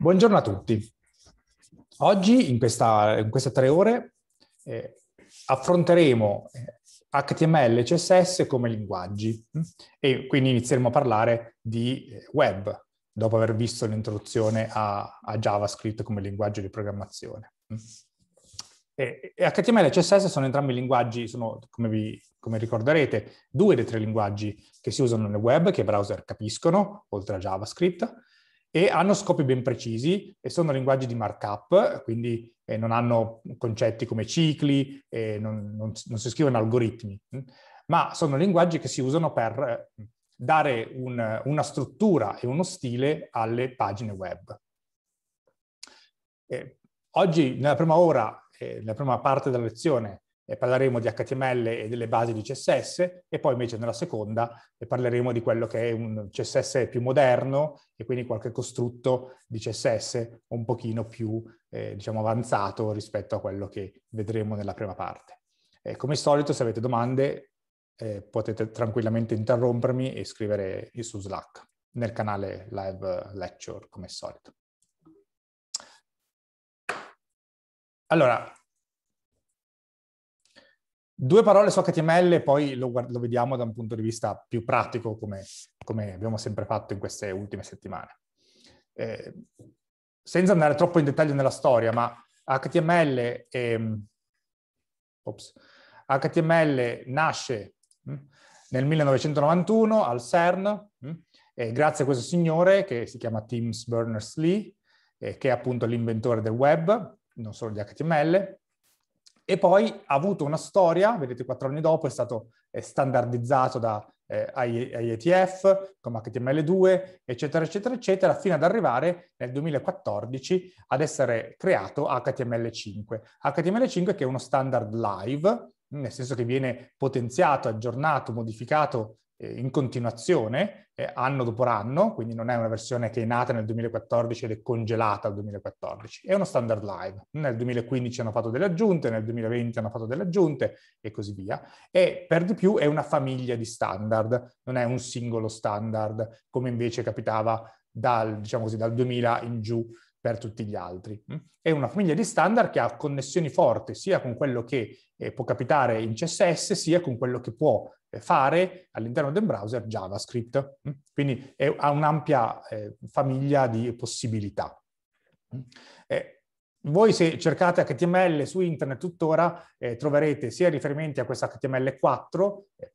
Buongiorno a tutti. Oggi, in, questa, in queste tre ore, eh, affronteremo HTML eh, e CSS come linguaggi mm? e quindi inizieremo a parlare di eh, web, dopo aver visto l'introduzione a, a, JavaScript come linguaggio di programmazione. Mm? E, e HTML e CSS sono entrambi linguaggi, sono, come, vi, come ricorderete, due dei tre linguaggi che si usano nel web, che i browser capiscono, oltre a JavaScript, e hanno scopi ben precisi e sono linguaggi di markup, quindi eh, non hanno concetti come cicli, eh, non, non, non, si scrivono algoritmi, mm? ma sono linguaggi che si usano per eh, dare un, una struttura e uno stile alle pagine web. Eh, oggi, nella prima ora, eh, nella prima parte della lezione, eh, parleremo di HTML e delle basi di CSS e poi invece nella seconda eh, parleremo di quello che è un CSS più moderno e quindi qualche costrutto di CSS un pochino più eh, diciamo avanzato rispetto a quello che vedremo nella prima parte. Eh, come al solito se avete domande eh, potete tranquillamente interrompermi e scrivere su Slack nel canale live lecture come al solito. Allora, Due parole su HTML e poi lo, guard- lo, vediamo da un punto di vista più pratico, come, come abbiamo sempre fatto in queste ultime settimane. Eh, senza andare troppo in dettaglio nella storia, ma HTML, è, mm, ops, HTML nasce mh, mm, nel 1991 al CERN, mh, mm, grazie a questo signore che si chiama Tim Berners-Lee, eh, che è appunto l'inventore del web, non solo di HTML, e poi ha avuto una storia, vedete quattro anni dopo, è stato è standardizzato da eh, IETF, con HTML2, eccetera, eccetera, eccetera, fino ad arrivare nel 2014 ad essere creato HTML5. HTML5 che è uno standard live, nel senso che viene potenziato, aggiornato, modificato eh, in continuazione eh, anno dopo anno, quindi non è una versione che è nata nel 2014 ed è congelata al 2014, è uno standard live. Nel 2015 hanno fatto delle aggiunte, nel 2020 hanno fatto delle aggiunte e così via. E per di più è una famiglia di standard, non è un singolo standard come invece capitava dal, diciamo così, dal 2000 in giù per tutti gli altri. Mm. È una famiglia di standard che ha connessioni forti sia con quello che eh, può capitare in CSS, sia con quello che può eh, fare all'interno del browser JavaScript. Mm. Quindi è, ha un'ampia eh, famiglia di possibilità. Mm. Eh, voi se cercate HTML su internet tuttora eh, troverete sia riferimenti a questo HTML4.01 eh,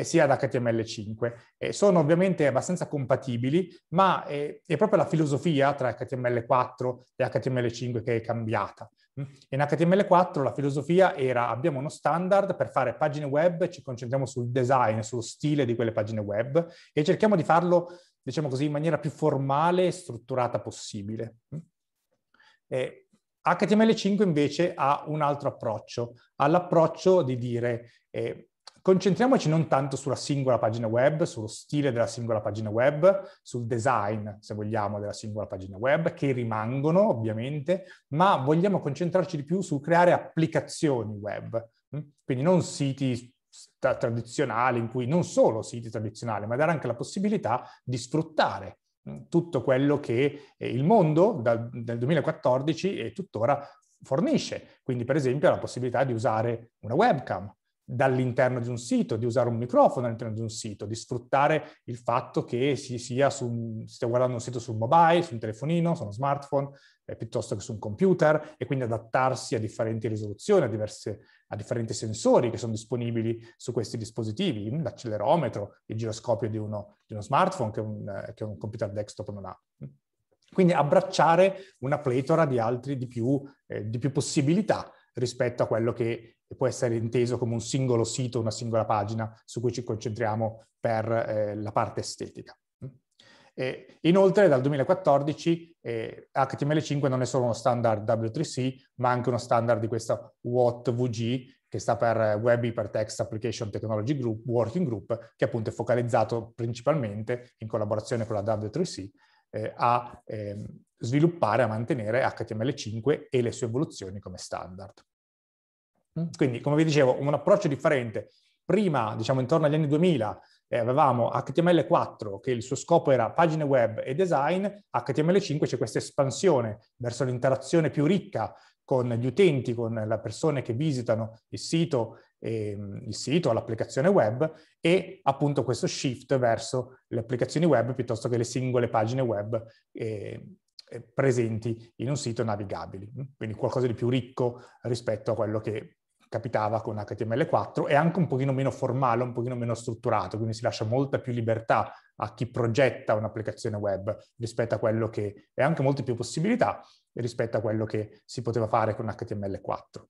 eh, sia ad HTML5. Eh, sono ovviamente abbastanza compatibili, ma eh, è proprio la filosofia tra HTML4 e HTML5 che è cambiata. Mm? In HTML4 la filosofia era abbiamo uno standard per fare pagine web, ci concentriamo sul design, sullo stile di quelle pagine web e cerchiamo di farlo, diciamo così, in maniera più formale e strutturata possibile. Mm? Eh, HTML5 invece ha un altro approccio, ha l'approccio di dire eh, concentriamoci non tanto sulla singola pagina web, sullo stile della singola pagina web, sul design, se vogliamo, della singola pagina web, che rimangono ovviamente, ma vogliamo concentrarci di più su creare applicazioni web, mm? quindi non siti tradizionali in cui non solo siti tradizionali, ma dare anche la possibilità di sfruttare Mm, tutto quello che eh, il mondo dal, dal 2014 e tuttora fornisce. Quindi per esempio la possibilità di usare una webcam dall'interno di un sito, di usare un microfono all'interno di un sito, di sfruttare il fatto che si sia su, stia guardando un sito su un mobile, su un telefonino, su uno smartphone, eh, piuttosto che su un computer, e quindi adattarsi a differenti risoluzioni, a, diverse, a differenti sensori che sono disponibili su questi dispositivi, l'accelerometro, il giroscopio di uno, di uno smartphone che un, che un computer desktop non ha. Quindi abbracciare una pletora di altri, di più, eh, di più possibilità rispetto a quello che può essere inteso come un singolo sito, una singola pagina su cui ci concentriamo per eh, la parte estetica. E inoltre dal 2014 eh, HTML5 non è solo uno standard W3C, ma anche uno standard di questa WOTVG, che sta per eh, Web Hypertext Application Technology Group, Working Group, che appunto è focalizzato principalmente in collaborazione con la W3C eh, a ehm, sviluppare, a mantenere HTML5 e le sue evoluzioni come standard. Mm, quindi, come vi dicevo, un approccio differente. Prima, diciamo intorno agli anni 2000, eh, avevamo HTML4 che il suo scopo era pagine web e design, HTML5 c'è questa espansione verso l'interazione più ricca con gli utenti, con le persone che visitano il sito Ehm, il sito, l'applicazione web e appunto questo shift verso le applicazioni web piuttosto che le singole pagine web ehm, eh, presenti in un sito navigabili. Mm? Quindi qualcosa di più ricco rispetto a quello che capitava con HTML4 e anche un pochino meno formale, un pochino meno strutturato, quindi si lascia molta più libertà a chi progetta un'applicazione web rispetto a quello che... e anche molte più possibilità rispetto a quello che si poteva fare con HTML4.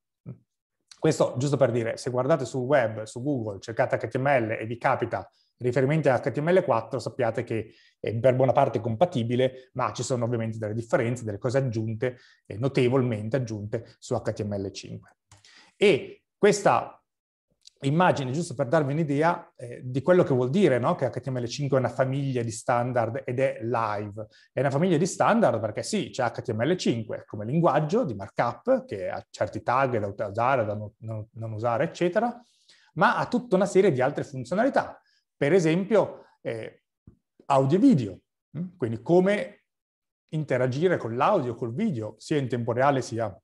Questo giusto per dire, se guardate sul web, su Google, cercate HTML e vi capita riferimenti a HTML4, sappiate che è per buona parte compatibile, ma ci sono ovviamente delle differenze, delle cose aggiunte, notevolmente aggiunte su HTML5. E questa immagini, giusto per darvi un'idea eh, di quello che vuol dire no? che HTML5 è una famiglia di standard ed è live. È una famiglia di standard perché sì, c'è HTML5 come linguaggio di markup che ha certi tag da usare, da non, non usare, eccetera, ma ha tutta una serie di altre funzionalità. Per esempio, eh, audio e video, mm? quindi come interagire con l'audio, col video, sia in tempo reale sia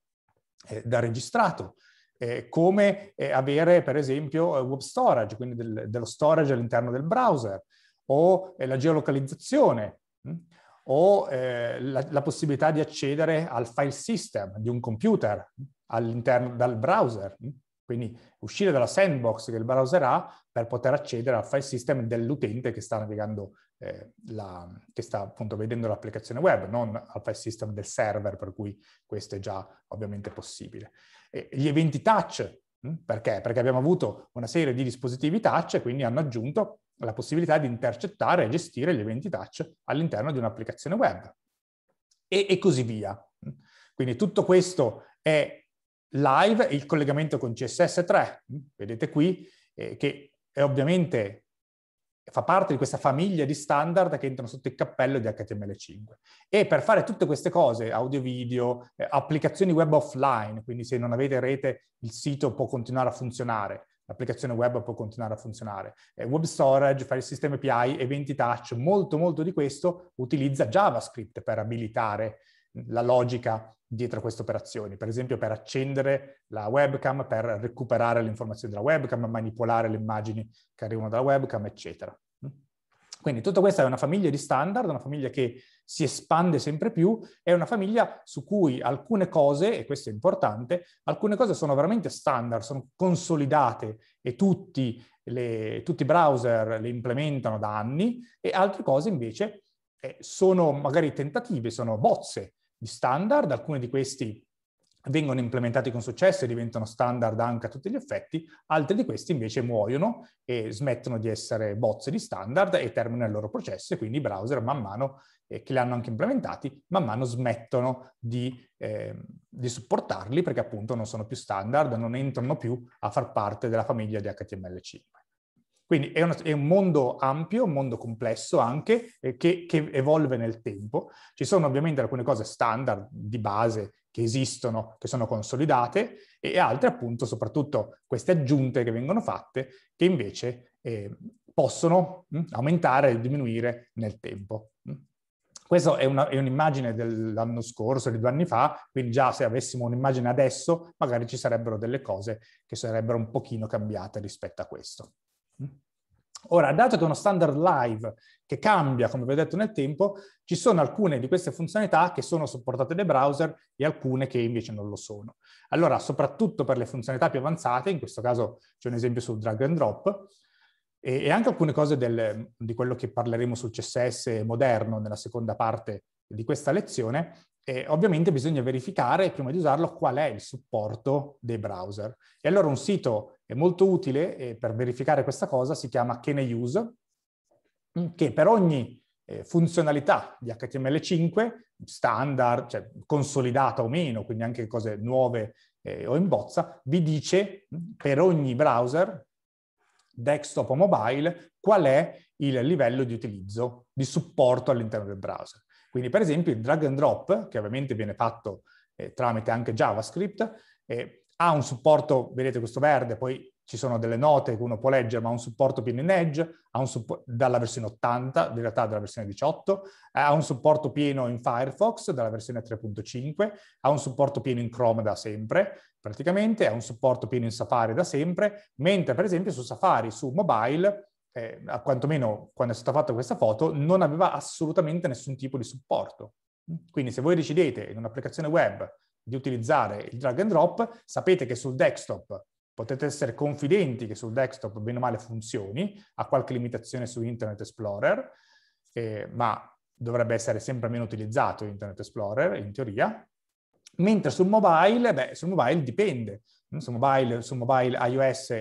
eh, da registrato eh, come eh, avere per esempio eh, web storage, quindi del, dello storage all'interno del browser, o eh, la geolocalizzazione, mh? Mm, o eh, la, la, possibilità di accedere al file system di un computer all'interno dal browser. Mh? Mm. Quindi uscire dalla sandbox che il browser ha per poter accedere al file system dell'utente che sta navigando, la, che sta appunto vedendo l'applicazione web, non al file system del server, per cui questo è già ovviamente possibile gli eventi touch. Mm? Perché? Perché abbiamo avuto una serie di dispositivi touch e quindi hanno aggiunto la possibilità di intercettare e gestire gli eventi touch all'interno di un'applicazione web. E, e così via. Mm? Quindi tutto questo è live, il collegamento con CSS3, mm? vedete qui, eh, che è ovviamente fa parte di questa famiglia di standard che entrano sotto il cappello di HTML5. E per fare tutte queste cose, audio, video, eh, applicazioni web offline, quindi se non avete rete il sito può continuare a funzionare, l'applicazione web può continuare a funzionare, eh, web storage, file system API, eventi touch, molto molto di questo utilizza JavaScript per abilitare la logica dietro a queste operazioni, per esempio per accendere la webcam, per recuperare le informazioni della webcam, manipolare le immagini che arrivano dalla webcam, eccetera. Quindi tutta questa è una famiglia di standard, una famiglia che si espande sempre più, è una famiglia su cui alcune cose, e questo è importante, alcune cose sono veramente standard, sono consolidate e tutti, le, tutti i browser le implementano da anni e altre cose invece eh, sono magari tentative, sono bozze, di standard, alcuni di questi vengono implementati con successo e diventano standard anche a tutti gli effetti, altri di questi invece muoiono e smettono di essere bozze di standard e terminano il loro processo e quindi i browser man mano eh, che li hanno anche implementati, man mano smettono di, eh, di, supportarli perché appunto non sono più standard, non entrano più a far parte della famiglia di HTML5. Quindi è, una, è, un mondo ampio, un mondo complesso anche, eh, che, che, evolve nel tempo. Ci sono ovviamente alcune cose standard di base che esistono, che sono consolidate, e altre appunto, soprattutto queste aggiunte che vengono fatte, che invece eh, possono mh, mm, aumentare e diminuire nel tempo. Mm. Questa è, è un'immagine dell'anno scorso, di due anni fa, quindi già se avessimo un'immagine adesso, magari ci sarebbero delle cose che sarebbero un pochino cambiate rispetto a questo. Ora, dato che è uno standard live che cambia, come vi ho detto, nel tempo, ci sono alcune di queste funzionalità che sono supportate dai browser e alcune che invece non lo sono. Allora, soprattutto per le funzionalità più avanzate, in questo caso c'è un esempio sul drag and drop, e, e anche alcune cose del, di quello che parleremo sul CSS moderno nella seconda parte di questa lezione, e ovviamente bisogna verificare prima di usarlo qual è il supporto dei browser. E allora un sito è molto utile e eh, per verificare questa cosa si chiama KNEUse, che per ogni eh, funzionalità di HTML5, standard, cioè consolidata o meno, quindi anche cose nuove eh, o in bozza, vi dice mm, per ogni browser, desktop o mobile, qual è il livello di utilizzo, di supporto all'interno del browser. Quindi per esempio il drag and drop, che ovviamente viene fatto eh, tramite anche JavaScript, eh, ha un supporto, vedete questo verde, poi ci sono delle note che uno può leggere, ma ha un supporto pieno in edge, ha un dalla versione 80, in realtà dalla versione 18, eh, ha un supporto pieno in Firefox dalla versione 3.5, ha un supporto pieno in Chrome da sempre, praticamente, ha un supporto pieno in Safari da sempre, mentre per esempio su Safari, su mobile, eh, quantomeno quando è stata fatta questa foto, non aveva assolutamente nessun tipo di supporto. Quindi se voi decidete in un'applicazione web di utilizzare il drag and drop, sapete che sul desktop potete essere confidenti che sul desktop bene o male funzioni, ha qualche limitazione su Internet Explorer, eh, ma dovrebbe essere sempre meno utilizzato Internet Explorer in teoria, mentre sul mobile, beh, sul mobile dipende, mm, sul mobile, su mobile iOS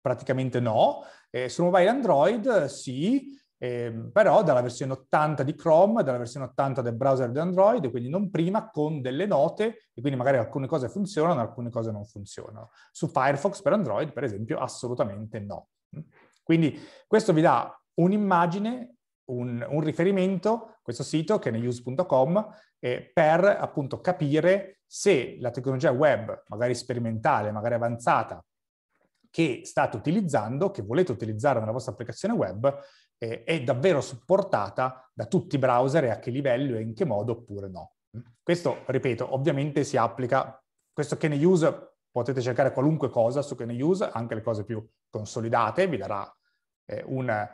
praticamente no, eh, su mobile Android sì, eh, però dalla versione 80 di Chrome, dalla versione 80 del browser di Android, quindi non prima, con delle note, e quindi magari alcune cose funzionano, alcune cose non funzionano. Su Firefox per Android, per esempio, assolutamente no. Quindi questo vi dà un'immagine, un, un riferimento, questo sito che è news.com, eh, per appunto capire se la tecnologia web, magari sperimentale, magari avanzata, che state utilizzando, che volete utilizzare nella vostra applicazione web, eh, è davvero supportata da tutti i browser e a che livello e in che modo oppure no. Mm. Questo, ripeto, ovviamente si applica, questo che ne use potete cercare qualunque cosa su che ne use, anche le cose più consolidate, vi darà eh, un,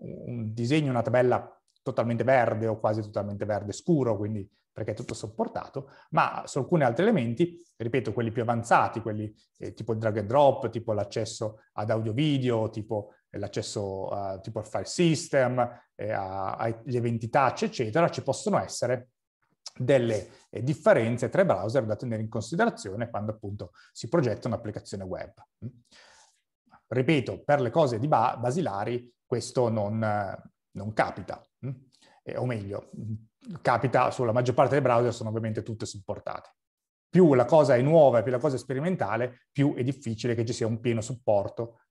un disegno, una tabella totalmente verde o quasi totalmente verde scuro, quindi perché è tutto supportato, ma su alcuni altri elementi, ripeto, quelli più avanzati, quelli eh, tipo drag and drop, tipo l'accesso ad audio video, tipo l'accesso uh, tipo al file system, eh, agli eventi touch, eccetera, ci possono essere delle eh, differenze tra i browser da tenere in considerazione quando appunto si progetta un'applicazione web. Mm. Ripeto, per le cose di ba basilari questo non, non capita, eh, o meglio, mm, capita sulla maggior parte dei browser, sono ovviamente tutte supportate. Più la cosa è nuova, più la cosa è sperimentale, più è difficile che ci sia un pieno supporto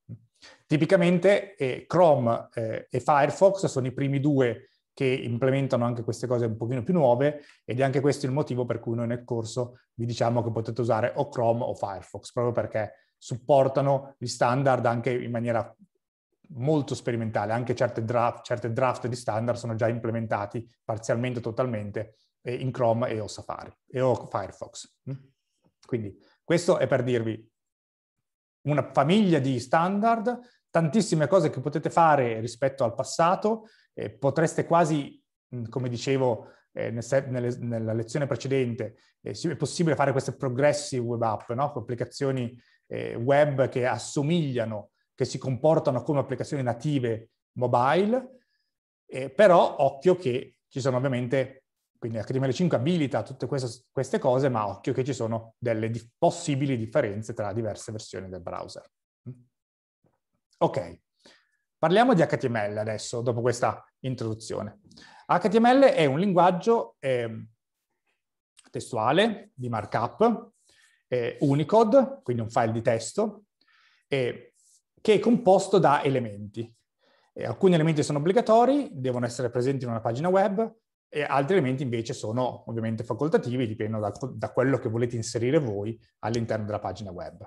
Tipicamente eh, Chrome eh, e Firefox sono i primi due che implementano anche queste cose un pochino più nuove ed è anche questo il motivo per cui noi nel corso vi diciamo che potete usare o Chrome o Firefox, proprio perché supportano gli standard anche in maniera molto sperimentale, anche certe draft, certe draft di standard sono già implementati parzialmente totalmente eh, in Chrome e o Safari e o Firefox. Mm? Quindi questo è per dirvi una famiglia di standard, tantissime cose che potete fare rispetto al passato, eh, potreste quasi, come dicevo eh, nel, nelle, nella lezione precedente, eh, è possibile fare queste progressive web app, no? applicazioni eh, web che assomigliano, che si comportano come applicazioni native mobile, eh, però occhio che ci sono ovviamente quindi HTML5 abilita tutte queste, queste cose, ma occhio che ci sono delle di possibili differenze tra diverse versioni del browser. Mm. Ok, parliamo di HTML adesso, dopo questa introduzione. HTML è un linguaggio eh, testuale di markup, eh, Unicode, quindi un file di testo, eh, che è composto da elementi. alcuni elementi sono obbligatori, devono essere presenti in una pagina web, e altri elementi invece sono ovviamente facoltativi, dipendono da, da quello che volete inserire voi all'interno della pagina web.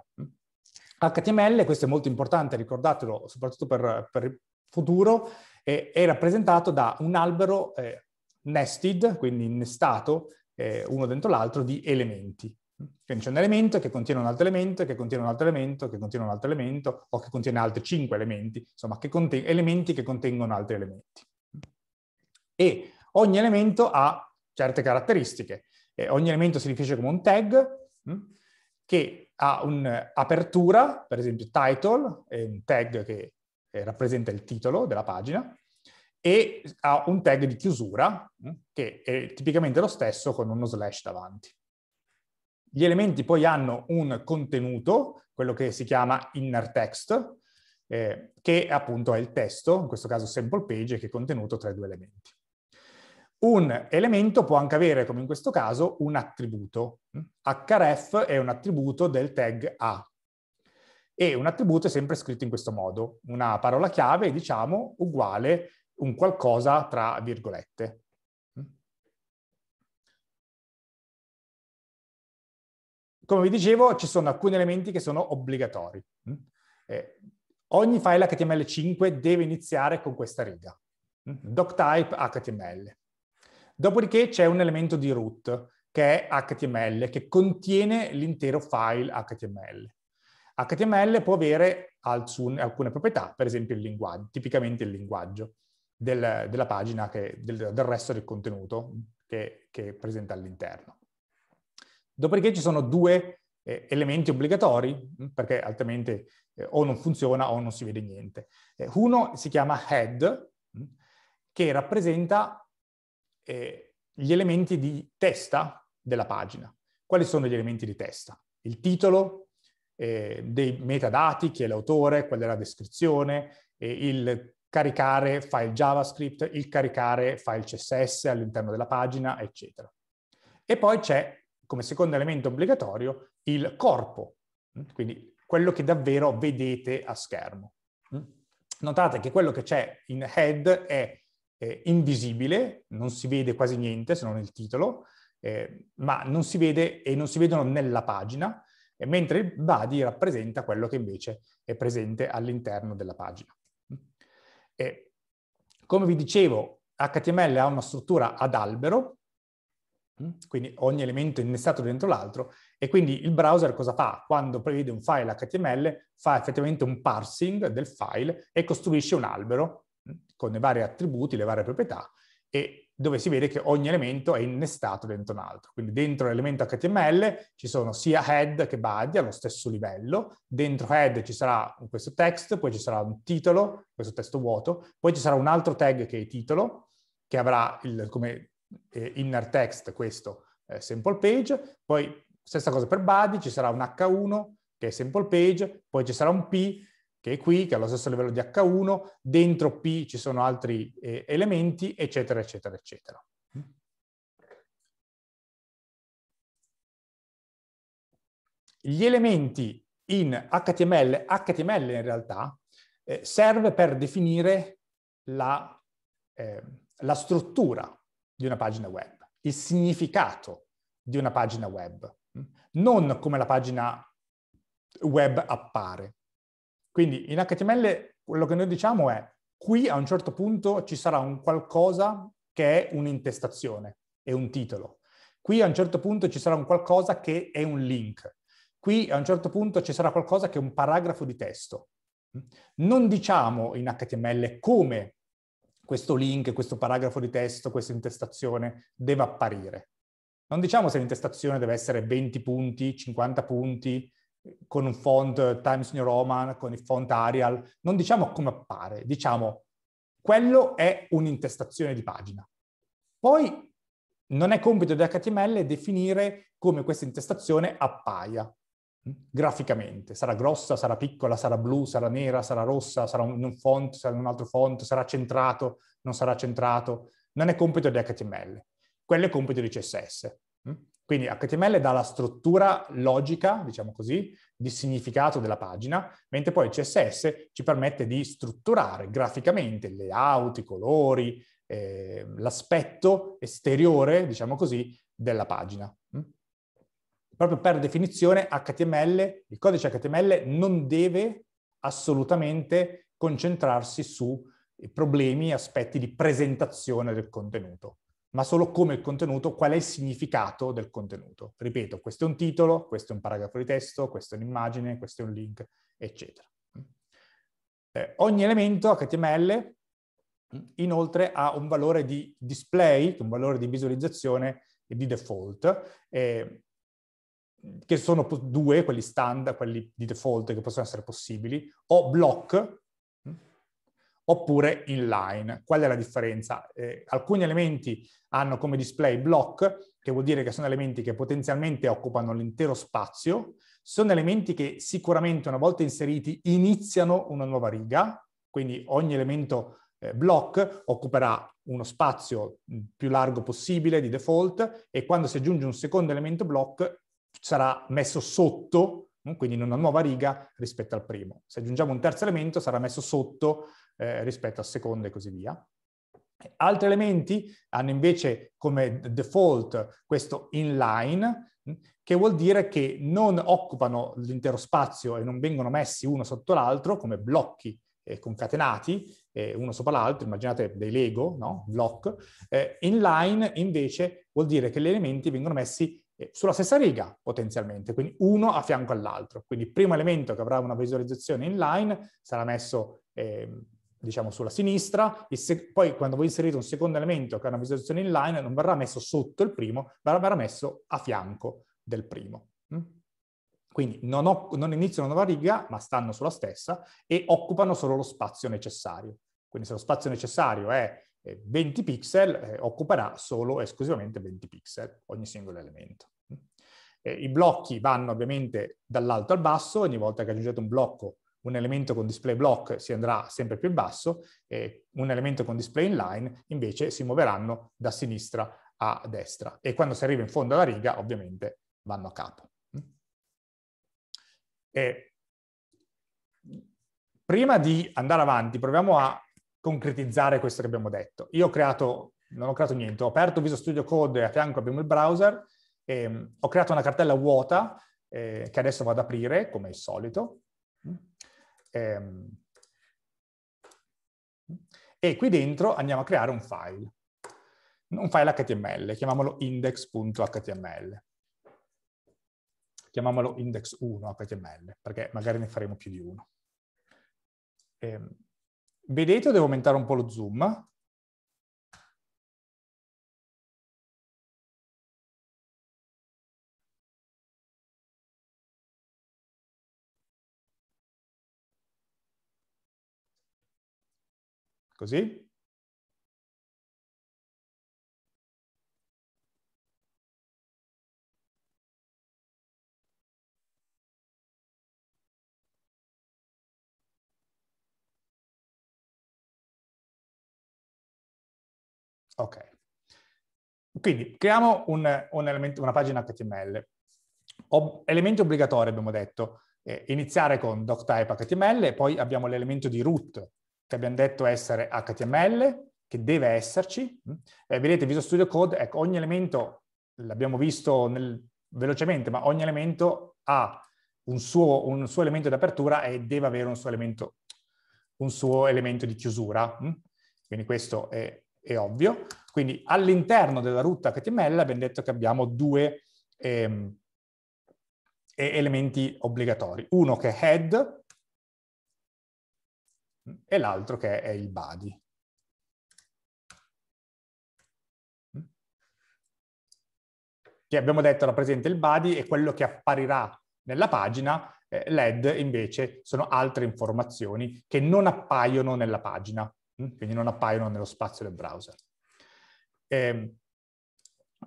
HTML, questo è molto importante, ricordatelo soprattutto per, per il futuro, eh, è rappresentato da un albero eh, nested, quindi innestato, eh, uno dentro l'altro, di elementi. Quindi c'è un elemento che contiene un altro elemento, che contiene un altro elemento, che contiene un altro elemento, o che contiene altri cinque elementi, insomma, che elementi che contengono altri elementi. E Ogni elemento ha certe caratteristiche. Eh, ogni elemento si definisce come un tag mh, mm, che ha un'apertura, per esempio title, è un tag che eh, rappresenta il titolo della pagina, e ha un tag di chiusura, mh, mm, che è tipicamente lo stesso con uno slash davanti. Gli elementi poi hanno un contenuto, quello che si chiama inner text, eh, che appunto è il testo, in questo caso sample page, che è contenuto tra i due elementi. Un elemento può anche avere, come in questo caso, un attributo. href è un attributo del tag a. E un attributo è sempre scritto in questo modo. Una parola chiave, diciamo, uguale un qualcosa tra virgolette. Come vi dicevo, ci sono alcuni elementi che sono obbligatori. Eh, ogni file HTML5 deve iniziare con questa riga. Doctype HTML. Dopodiché c'è un elemento di root, che è HTML, che contiene l'intero file HTML. HTML può avere alcune proprietà, per esempio il linguaggio, tipicamente il linguaggio del, della pagina, che, del, del, resto del contenuto che, che presenta all'interno. Dopodiché ci sono due eh, elementi obbligatori, mm, perché altrimenti eh, o non funziona o non si vede niente. Eh, uno si chiama head, mm, che rappresenta eh, gli elementi di testa della pagina. Quali sono gli elementi di testa? Il titolo, eh, dei metadati, chi è l'autore, qual è la descrizione, eh, il caricare file JavaScript, il caricare file CSS all'interno della pagina, eccetera. E poi c'è, come secondo elemento obbligatorio, il corpo, mm, quindi quello che davvero vedete a schermo. Mm. Notate che quello che c'è in head è eh, invisibile, non si vede quasi niente se non il titolo, eh, ma non si vede e non si vedono nella pagina, mentre il body rappresenta quello che invece è presente all'interno della pagina. E, come vi dicevo, HTML ha una struttura ad albero, mm, quindi ogni elemento è innestato dentro l'altro, e quindi il browser cosa fa? Quando prevede un file HTML, fa effettivamente un parsing del file e costruisce un albero con i vari attributi, le varie proprietà, e dove si vede che ogni elemento è innestato dentro un altro. Quindi dentro l'elemento HTML ci sono sia head che body allo stesso livello, dentro head ci sarà questo text, poi ci sarà un titolo, questo testo vuoto, poi ci sarà un altro tag che è titolo, che avrà il, come eh, inner text questo eh, sample page, poi stessa cosa per body, ci sarà un H1 che è sample page, poi ci sarà un P che è qui, che è allo stesso livello di H1, dentro P ci sono altri eh, elementi, eccetera, eccetera, eccetera. Gli elementi in HTML, HTML in realtà, eh, serve per definire la, eh, la struttura di una pagina web, il significato di una pagina web, mm? non come la pagina web appare. Quindi in HTML quello che noi diciamo è qui a un certo punto ci sarà un qualcosa che è un'intestazione, è un titolo. Qui a un certo punto ci sarà un qualcosa che è un link. Qui a un certo punto ci sarà qualcosa che è un paragrafo di testo. Non diciamo in HTML come questo link, questo paragrafo di testo, questa intestazione deve apparire. Non diciamo se l'intestazione deve essere 20 punti, 50 punti, con un font Times New Roman, con il font Arial, non diciamo come appare, diciamo quello è un'intestazione di pagina. Poi non è compito di HTML definire come questa intestazione appaia mm, graficamente. Sarà grossa, sarà piccola, sarà blu, sarà nera, sarà rossa, sarà in un font, sarà in un altro font, sarà centrato, non sarà centrato. Non è compito di HTML. Quello è compito di CSS. Quindi HTML dà la struttura logica, diciamo così, di significato della pagina, mentre poi il CSS ci permette di strutturare graficamente il layout, i colori, eh, l'aspetto esteriore, diciamo così, della pagina. Mm? Proprio per definizione HTML, il codice HTML non deve assolutamente concentrarsi su problemi, aspetti di presentazione del contenuto ma solo come il contenuto, qual è il significato del contenuto. Ripeto, questo è un titolo, questo è un paragrafo di testo, questa è un'immagine, questo è un link, eccetera. Eh, ogni elemento HTML inoltre ha un valore di display, un valore di visualizzazione di default, eh, che sono due, quelli standard, quelli di default che possono essere possibili, o block, oppure inline. Qual è la differenza? Eh, alcuni elementi hanno come display block, che vuol dire che sono elementi che potenzialmente occupano l'intero spazio, sono elementi che sicuramente una volta inseriti iniziano una nuova riga, quindi ogni elemento eh, block occuperà uno spazio mm, più largo possibile di default e quando si aggiunge un secondo elemento block sarà messo sotto mm, quindi in una nuova riga rispetto al primo. Se aggiungiamo un terzo elemento sarà messo sotto eh, rispetto a seconda e così via. Altri elementi hanno invece come default questo inline, che vuol dire che non occupano l'intero spazio e non vengono messi uno sotto l'altro come blocchi eh, concatenati, eh, uno sopra l'altro, immaginate dei Lego, no? Block. Eh, inline invece vuol dire che gli elementi vengono messi eh, sulla stessa riga potenzialmente, quindi uno a fianco all'altro. Quindi il primo elemento che avrà una visualizzazione inline sarà messo ehm, diciamo sulla sinistra, e se, poi quando voi inserite un secondo elemento che ha una visualizzazione inline non verrà messo sotto il primo, ma verrà messo a fianco del primo. Mm? Quindi non, ho, non inizio una nuova riga, ma stanno sulla stessa e occupano solo lo spazio necessario. Quindi se lo spazio necessario è 20 pixel, eh, occuperà solo e esclusivamente 20 pixel ogni singolo elemento. Eh, I blocchi vanno ovviamente dall'alto al basso, ogni volta che aggiungete un blocco un elemento con display block si andrà sempre più in basso e un elemento con display inline invece si muoveranno da sinistra a destra e quando si arriva in fondo alla riga ovviamente vanno a capo. E prima di andare avanti proviamo a concretizzare questo che abbiamo detto. Io ho creato, non ho creato niente, ho aperto Visual Studio Code e a fianco abbiamo il browser, ehm, ho creato una cartella vuota eh, che adesso vado ad aprire come al solito. Ehm, e qui dentro andiamo a creare un file, un file HTML, chiamiamolo index.html. Chiamiamolo index1.html, perché magari ne faremo più di uno. Ehm, vedete, devo aumentare un po' lo zoom, Così? Ok. Quindi creiamo un, un elemento, una pagina HTML. Ob elementi obbligatori abbiamo detto, eh, iniziare con doctype HTML, poi abbiamo l'elemento di root che abbiamo detto essere HTML, che deve esserci. Eh, vedete Visual Studio Code, ecco, ogni elemento, l'abbiamo visto nel, velocemente, ma ogni elemento ha un suo, un suo, elemento di apertura e deve avere un suo elemento, un suo elemento di chiusura. Mm? Quindi questo è, è ovvio. Quindi all'interno della root HTML abbiamo detto che abbiamo due ehm, elementi obbligatori. Uno che è head, e l'altro che è il body. Che abbiamo detto rappresenta il body e quello che apparirà nella pagina, eh, LED invece sono altre informazioni che non appaiono nella pagina, mm, quindi non appaiono nello spazio del browser. Eh,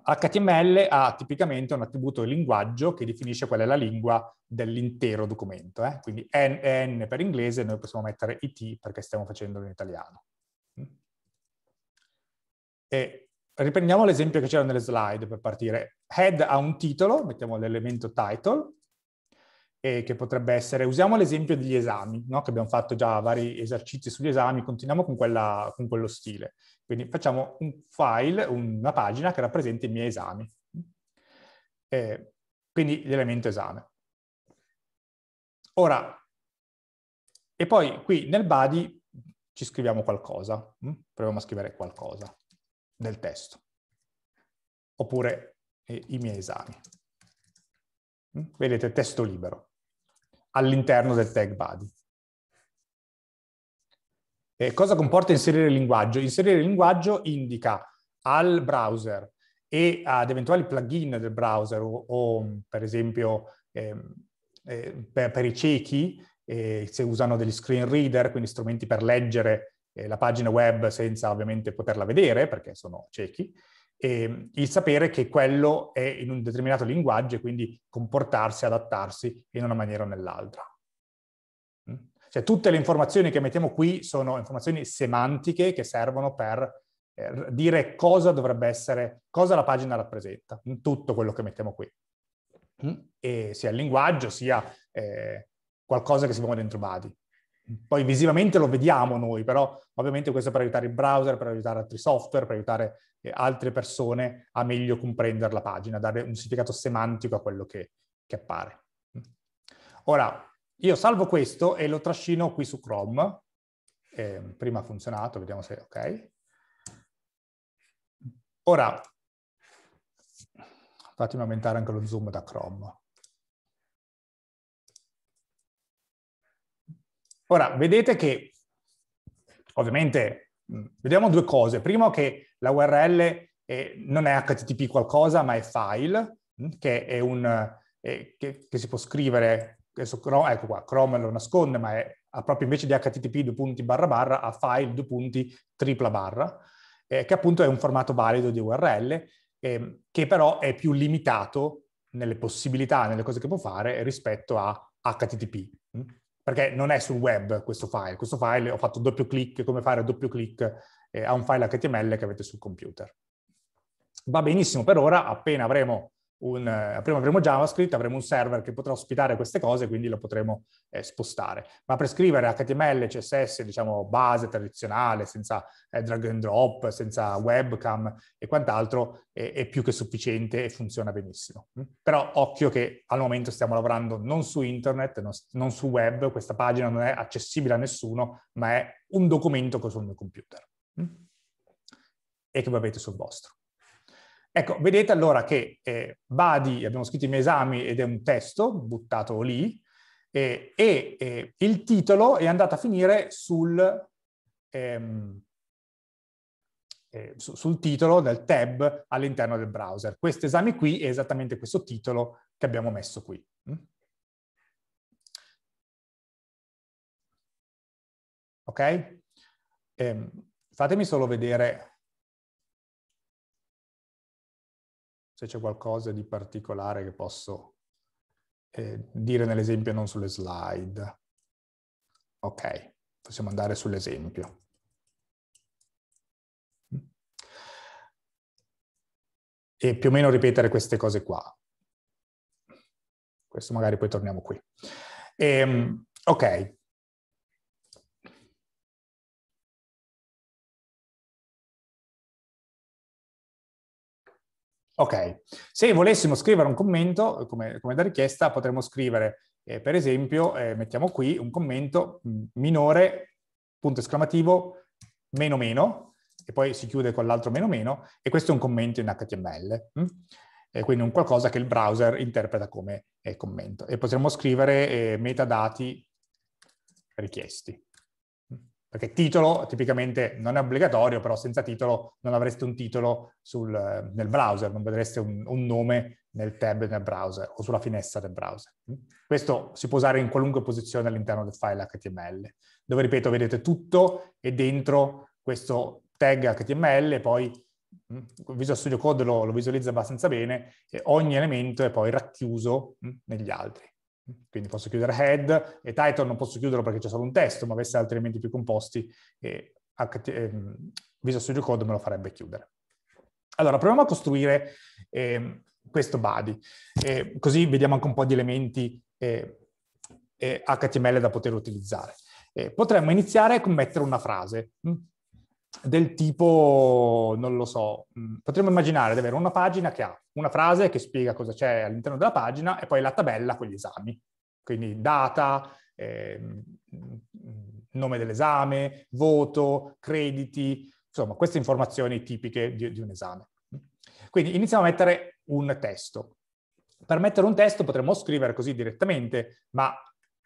HTML ha tipicamente un attributo di linguaggio che definisce qual è la lingua dell'intero documento. Eh? Quindi N, N per inglese, noi possiamo mettere IT perché stiamo facendolo in italiano. Mm. E riprendiamo l'esempio che c'era nelle slide per partire. Head ha un titolo, mettiamo l'elemento title, eh, che potrebbe essere, usiamo l'esempio degli esami, no? che abbiamo fatto già vari esercizi sugli esami, continuiamo con, quella, con quello stile. Quindi facciamo un file, una pagina che rappresenta i miei esami, eh, quindi l'elemento esame. Ora, e poi qui nel body ci scriviamo qualcosa, mm? proviamo a scrivere qualcosa nel testo, oppure eh, i miei esami. Mm? Vedete, testo libero all'interno del tag body. E cosa comporta inserire il linguaggio? Inserire il linguaggio indica al browser e ad eventuali plugin del browser o, o per esempio eh, eh, per, per, i ciechi, eh, se usano degli screen reader, quindi strumenti per leggere eh, la pagina web senza ovviamente poterla vedere perché sono ciechi, e ehm, il sapere che quello è in un determinato linguaggio e quindi comportarsi, adattarsi in una maniera o nell'altra. Mm? Cioè tutte le informazioni che mettiamo qui sono informazioni semantiche che servono per eh, dire cosa dovrebbe essere, cosa la pagina rappresenta, tutto quello che mettiamo qui. Mm? E sia il linguaggio, sia eh, qualcosa che si muove dentro body poi visivamente lo vediamo noi, però ovviamente questo è per aiutare il browser, per aiutare altri software, per aiutare eh, altre persone a meglio comprendere la pagina, dare un significato semantico a quello che, che appare. Ora, io salvo questo e lo trascino qui su Chrome. Eh, prima ha funzionato, vediamo se è ok. Ora, fatemi aumentare anche lo zoom da Chrome. Ora, vedete che ovviamente vediamo due cose. Primo che la URL eh, non è HTTP qualcosa, ma è file, che è un... Eh, che, che, si può scrivere, adesso, ecco qua, Chrome lo nasconde, ma è, ha proprio invece di http due punti barra barra, ha file due punti tripla barra, eh, che appunto è un formato valido di URL, eh, che però è più limitato nelle possibilità, nelle cose che può fare rispetto a http perché non è sul web questo file. Questo file ho fatto doppio clic, come fare doppio clic eh, a un file HTML che avete sul computer. Va benissimo per ora, appena avremo un, eh, prima avremo JavaScript, avremo un server che potrà ospitare queste cose, quindi lo potremo eh, spostare. Ma per scrivere HTML, CSS, diciamo base tradizionale, senza eh, drag and drop, senza webcam e quant'altro, è, è, più che sufficiente e funziona benissimo. Mm? Però occhio che al momento stiamo lavorando non su internet, non, non su web, questa pagina non è accessibile a nessuno, ma è un documento che ho sul mio computer mm? e che voi avete sul vostro. Ecco, vedete allora che eh, Badi, abbiamo scritto i miei esami ed è un testo buttato lì, eh, e eh, il titolo è andato a finire sul, ehm, eh, su, sul titolo del tab all'interno del browser. Questo esame qui è esattamente questo titolo che abbiamo messo qui. Mm? Ok? Ehm, fatemi solo vedere se c'è qualcosa di particolare che posso eh, dire nell'esempio non sulle slide. Ok, possiamo andare sull'esempio. E più o meno ripetere queste cose qua. Questo magari poi torniamo qui. E, ehm, ok, Ok, se volessimo scrivere un commento, come, come da richiesta, potremmo scrivere, eh, per esempio, eh, mettiamo qui un commento mm, minore, punto esclamativo, meno meno, e poi si chiude con l'altro meno meno, e questo è un commento in HTML. Hm? Mm? Eh, quindi un qualcosa che il browser interpreta come eh, commento. E potremmo scrivere eh, metadati richiesti. Perché titolo tipicamente non è obbligatorio, però senza titolo non avreste un titolo sul, nel browser, non vedreste un, un nome nel tab del browser o sulla finestra del browser. Questo si può usare in qualunque posizione all'interno del file HTML, dove, ripeto, vedete tutto e dentro questo tag HTML poi mm, Visual Studio Code lo, lo visualizza abbastanza bene e ogni elemento è poi racchiuso mm, negli altri. Quindi posso chiudere head e title non posso chiuderlo perché c'è solo un testo, ma avesse altri elementi più composti, eh, Visual Studio Code me lo farebbe chiudere. Allora, proviamo a costruire eh, questo body, eh, così vediamo anche un po' di elementi HTML eh, eh, da poter utilizzare. potremmo iniziare con mettere una frase. Mm? del tipo, non lo so, mm, potremmo immaginare di avere una pagina che ha una frase che spiega cosa c'è all'interno della pagina e poi la tabella con gli esami, quindi data, eh, nome dell'esame, voto, crediti, insomma queste informazioni tipiche di, di un esame. Quindi iniziamo a mettere un testo. Per mettere un testo potremmo scrivere così direttamente, ma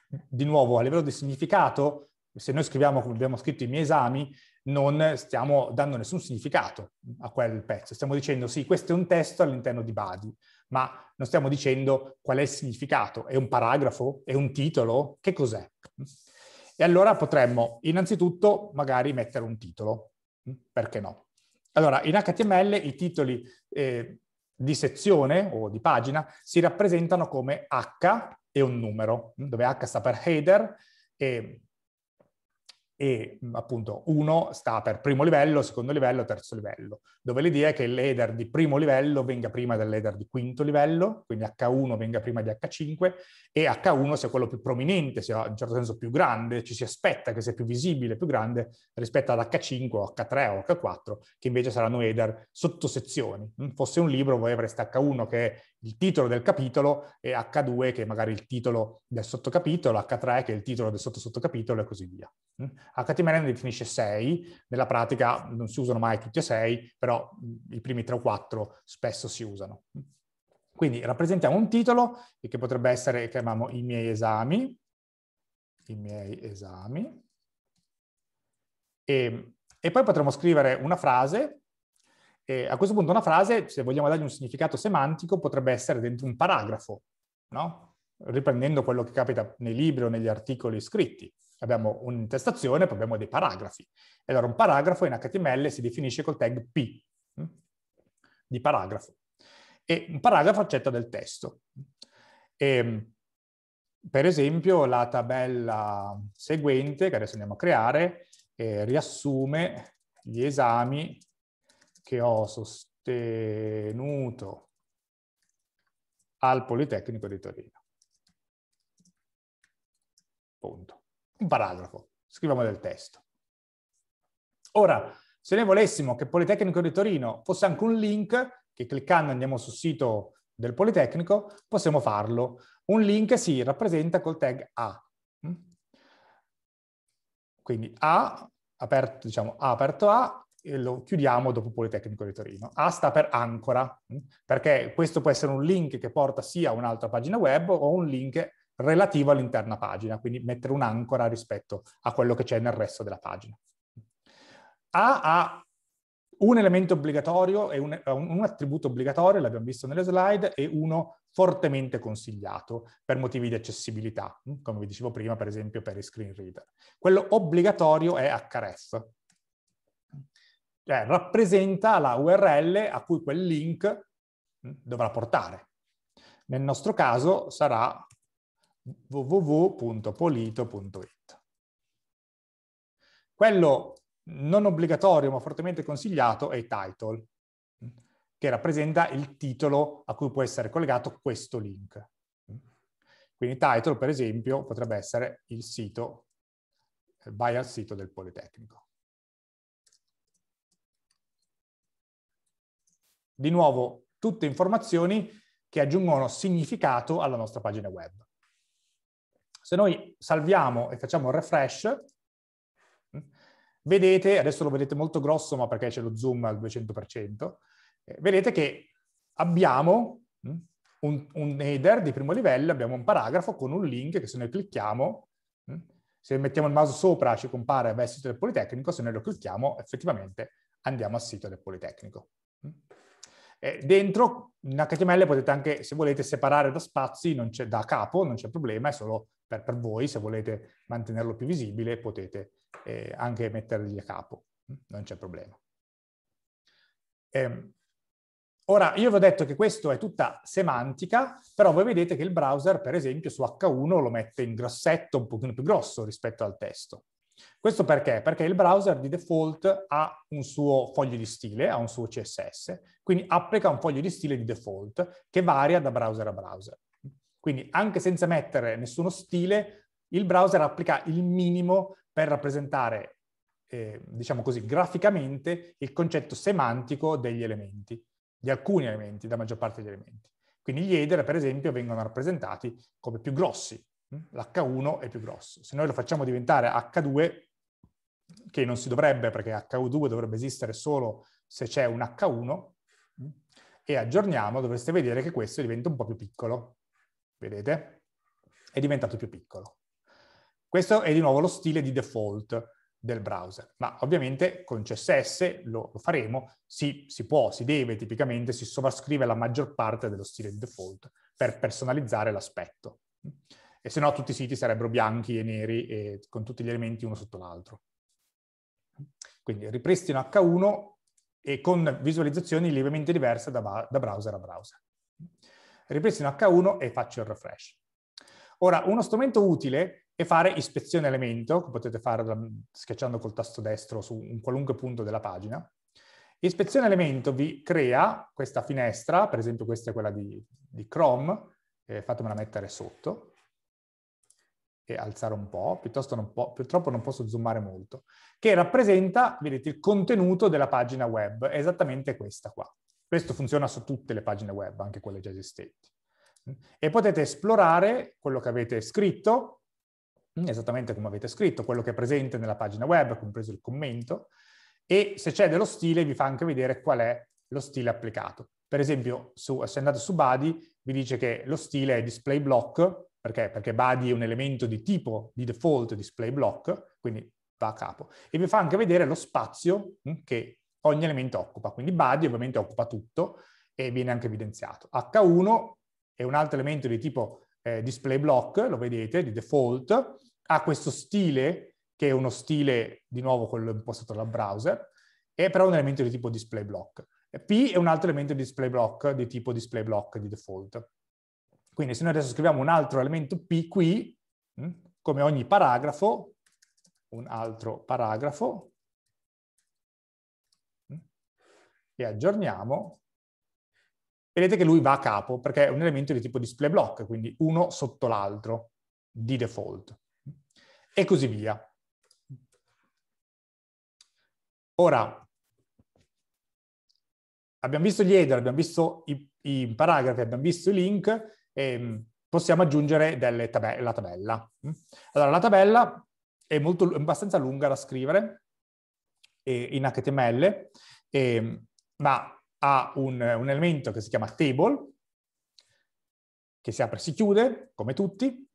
di nuovo a livello di significato, se noi scriviamo come abbiamo scritto i miei esami, non stiamo dando nessun significato a quel pezzo, stiamo dicendo sì, questo è un testo all'interno di Badi, ma non stiamo dicendo qual è il significato, è un paragrafo, è un titolo, che cos'è? E allora potremmo innanzitutto magari mettere un titolo, perché no? Allora, in HTML i titoli eh, di sezione o di pagina si rappresentano come H e un numero, dove H sta per header e e mhmm, appunto uno sta per primo livello, secondo livello, terzo livello, dove l'idea è che il leader di primo livello venga prima del leader di quinto livello, quindi H1 venga prima di H5 e H1 sia quello più prominente, sia in certo senso più grande, ci si aspetta che sia più visibile, più grande rispetto ad H5 o H3 o H4, che invece saranno header sottosezioni. Mhmm, fosse un libro voi avreste H1 che è il titolo del capitolo e H2 che è magari il titolo del sottocapitolo, H3 che è il titolo del sottosottocapitolo e così via. Mm? HTML ne definisce 6, nella pratica non si usano mai tutti e 6, però mm, i primi 3 o 4 spesso si usano. Quindi rappresentiamo un titolo che potrebbe essere, chiamiamo i miei esami, i miei esami, e, e poi potremmo scrivere una frase e a questo punto una frase, se vogliamo dargli un significato semantico, potrebbe essere dentro un paragrafo, no? riprendendo quello che capita nei libri o negli articoli scritti. Abbiamo un'intestazione, poi abbiamo dei paragrafi. E allora un paragrafo in HTML si definisce col tag P, mm, di paragrafo. E un paragrafo accetta del testo. E, ehm, per esempio la tabella seguente, che adesso andiamo a creare, eh, riassume gli esami che ho sostenuto al Politecnico di Torino. Punto. Un paragrafo, scriviamo del testo. Ora, se noi volessimo che Politecnico di Torino fosse anche un link, che cliccando andiamo sul sito del Politecnico, possiamo farlo. Un link si rappresenta col tag A. Mm? Quindi A aperto, diciamo A aperto A, e lo chiudiamo dopo Politecnico di Torino. A sta per ancora, mm? perché questo può essere un link che porta sia a un'altra pagina web o un link relativo all'interna pagina, quindi mettere un'ancora rispetto a quello che c'è nel resto della pagina. A ha un elemento obbligatorio e un, un attributo obbligatorio, l'abbiamo visto nelle slide, e uno fortemente consigliato per motivi di accessibilità, mm? come vi dicevo prima, per esempio per i screen reader. Quello obbligatorio è href, cioè rappresenta la URL a cui quel link mm, dovrà portare. Nel nostro caso sarà www.polito.it. Quello non obbligatorio ma fortemente consigliato è il title, mm, che rappresenta il titolo a cui può essere collegato questo link. Mm. Quindi title, per esempio, potrebbe essere il sito, eh, vai al sito del Politecnico. Di nuovo, tutte informazioni che aggiungono significato alla nostra pagina web. Se noi salviamo e facciamo un refresh, vedete, adesso lo vedete molto grosso, ma perché c'è lo zoom al 200%, eh, vedete che abbiamo mm, un, un, header di primo livello, abbiamo un paragrafo con un link che se noi clicchiamo, mm, se mettiamo il mouse sopra ci compare beh, il sito del Politecnico, se noi lo clicchiamo effettivamente andiamo al sito del Politecnico. Eh, dentro in HTML potete anche, se volete, separare da spazi, da capo, non c'è problema, è solo per, per, voi, se volete mantenerlo più visibile potete eh, anche mettergli a capo, mm, non c'è problema. Eh, ora, io vi ho detto che questo è tutta semantica, però voi vedete che il browser, per esempio, su H1 lo mette in grossetto, un pochino più grosso rispetto al testo. Questo perché? Perché il browser di default ha un suo foglio di stile, ha un suo CSS, quindi applica un foglio di stile di default che varia da browser a browser. Quindi anche senza mettere nessuno stile, il browser applica il minimo per rappresentare, eh, diciamo così, graficamente il concetto semantico degli elementi, di alcuni elementi, della maggior parte degli elementi. Quindi gli header, per esempio, vengono rappresentati come più grossi, L'H1 è più grosso. Se noi lo facciamo diventare H2, che non si dovrebbe perché H2 dovrebbe esistere solo se c'è un H1, e aggiorniamo, dovreste vedere che questo diventa un po' più piccolo. Vedete? È diventato più piccolo. Questo è di nuovo lo stile di default del browser, ma ovviamente con CSS lo, lo faremo, si, si, può, si deve, tipicamente si sovrascrive la maggior parte dello stile di default per personalizzare l'aspetto e se no tutti i siti sarebbero bianchi e neri e con tutti gli elementi uno sotto l'altro. Quindi ripristino H1 e con visualizzazioni lievemente diverse da, da browser a browser. Ripristino H1 e faccio il refresh. Ora, uno strumento utile è fare ispezione elemento, che potete fare schiacciando col tasto destro su un qualunque punto della pagina. Ispezione elemento vi crea questa finestra, per esempio questa è quella di, di Chrome, eh, fatemela mettere sotto, e alzare un po', piuttosto non po', purtroppo non posso zoomare molto, che rappresenta, vedete, il contenuto della pagina web, esattamente questa qua. Questo funziona su tutte le pagine web, anche quelle già esistenti. E potete esplorare quello che avete scritto, mm, esattamente come avete scritto, quello che è presente nella pagina web, compreso il commento, e se c'è dello stile vi fa anche vedere qual è lo stile applicato. Per esempio, su, se andate su Body, vi dice che lo stile è display block, perché? Perché body è un elemento di tipo di default display block, quindi va a capo. E vi fa anche vedere lo spazio hm, che ogni elemento occupa. Quindi body ovviamente occupa tutto e viene anche evidenziato. H1 è un altro elemento di tipo eh, display block, lo vedete, di default, ha questo stile che è uno stile di nuovo quello impostato dal browser, è però un elemento di tipo display block. P è un altro elemento di display block di tipo display block di default. Quindi se noi adesso scriviamo un altro elemento P qui, mm, come ogni paragrafo, un altro paragrafo, mm, e aggiorniamo, vedete che lui va a capo, perché è un elemento di tipo display block, quindi uno sotto l'altro, di default, mm, e così via. Ora, abbiamo visto gli header, abbiamo visto i, i paragrafi, abbiamo visto i link, eh, possiamo aggiungere tab- la tabella. Mm? Allora, la tabella è, molto, abbastanza lunga da scrivere eh, in HTML, eh, ma ha un, un elemento che si chiama table, che si apre e si chiude, come tutti,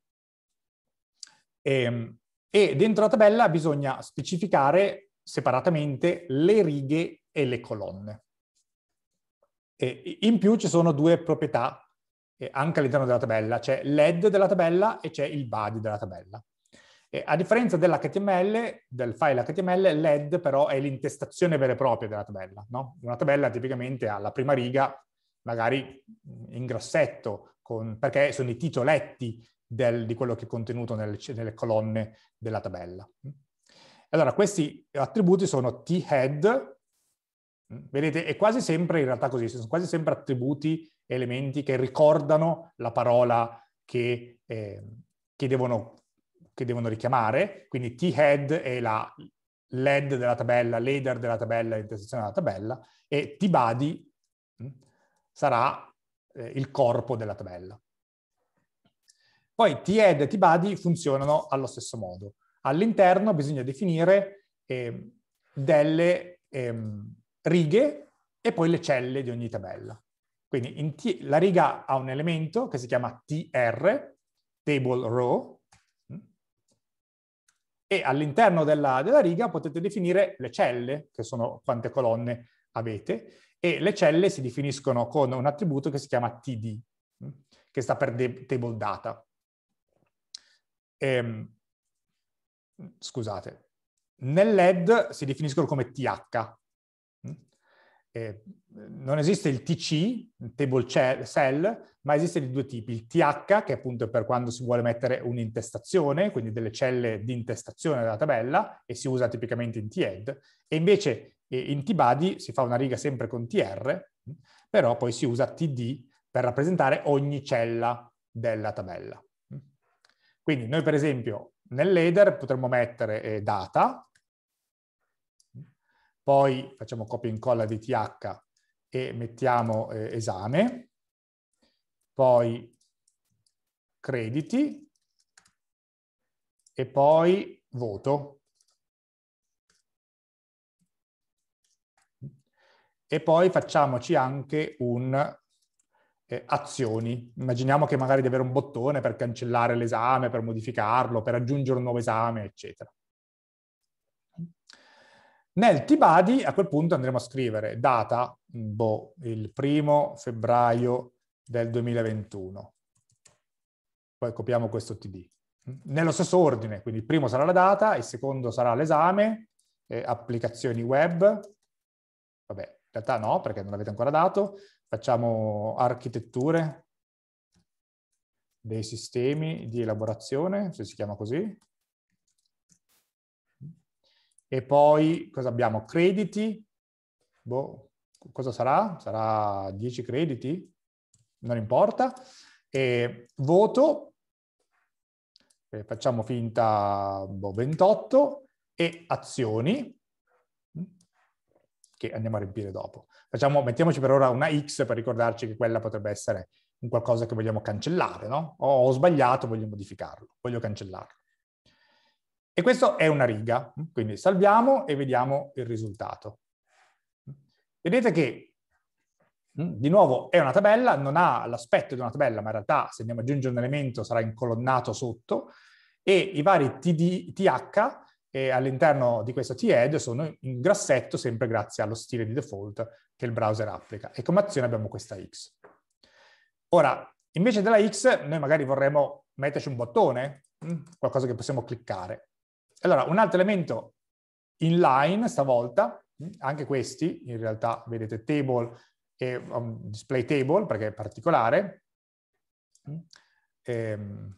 e, ehm, e, dentro la tabella bisogna specificare separatamente le righe e le colonne. E in più ci sono due proprietà eh, anche all'interno della tabella. C'è l'head della tabella e c'è il body della tabella. E a differenza dell'HTML, del file HTML, l'head però è l'intestazione vera e propria della tabella. No? Una tabella tipicamente ha la prima riga, magari in grassetto, con, perché sono i titoletti del, di quello che è contenuto nel, nelle colonne della tabella. Allora, questi attributi sono t-head, Mm. Vedete, è quasi sempre in realtà così, sono quasi sempre attributi, elementi che ricordano la parola che, eh, che, devono, che devono, richiamare, quindi t-head è la lead della tabella, leader della tabella, l'intersezione della tabella, e t-body mm, sarà eh, il corpo della tabella. Poi t-head e t-body funzionano allo stesso modo. All'interno bisogna definire eh, delle... Ehm, righe e poi le celle di ogni tabella. Quindi t- la riga ha un elemento che si chiama tr, table row, mm, e all'interno della, della riga potete definire le celle, che sono quante colonne avete, e le celle si definiscono con un attributo che si chiama td, mm, che sta per de- table data. Ehm, scusate, nell'ed si definiscono come th, eh, non esiste il TC, table cell, ma esiste di due tipi, il TH, che appunto è per quando si vuole mettere un'intestazione, quindi delle celle di intestazione della tabella, e si usa tipicamente in TED, e invece eh, in TBody si fa una riga sempre con TR, però poi si usa TD per rappresentare ogni cella della tabella. Quindi noi per esempio nel nell'header potremmo mettere eh, data, poi facciamo copia e incolla di th e mettiamo eh, esame, poi crediti e poi voto. E poi facciamoci anche un eh, azioni. Immaginiamo che magari di avere un bottone per cancellare l'esame, per modificarlo, per aggiungere un nuovo esame, eccetera. Nel T-Body a quel punto andremo a scrivere data, boh, il primo febbraio del 2021. Poi copiamo questo TD. Nello stesso ordine, quindi il primo sarà la data, il secondo sarà l'esame, eh, applicazioni web, vabbè, in realtà no, perché non l'avete ancora dato, facciamo architetture dei sistemi di elaborazione, se si chiama così, e poi cosa abbiamo? Crediti. Boh, cosa sarà? Sarà 10 crediti? Non importa. E voto. E facciamo finta boh, 28. E azioni che andiamo a riempire dopo. Facciamo, mettiamoci per ora una X per ricordarci che quella potrebbe essere un qualcosa che vogliamo cancellare, no? O ho sbagliato, voglio modificarlo, voglio cancellarlo. E questo è una riga, quindi salviamo e vediamo il risultato. Vedete che, mm, di nuovo, è una tabella, non ha l'aspetto di una tabella, ma in realtà se andiamo ad aggiungere un elemento sarà incolonnato sotto, e i vari TD, TH eh, all'interno di questo TED sono in grassetto sempre grazie allo stile di default che il browser applica. E come azione abbiamo questa X. Ora, invece della X, noi magari vorremmo metterci un bottone, mm, qualcosa che possiamo cliccare. Allora, un altro elemento in line stavolta, mm, anche questi, in realtà vedete table e um, display table perché è particolare, mm, ehm,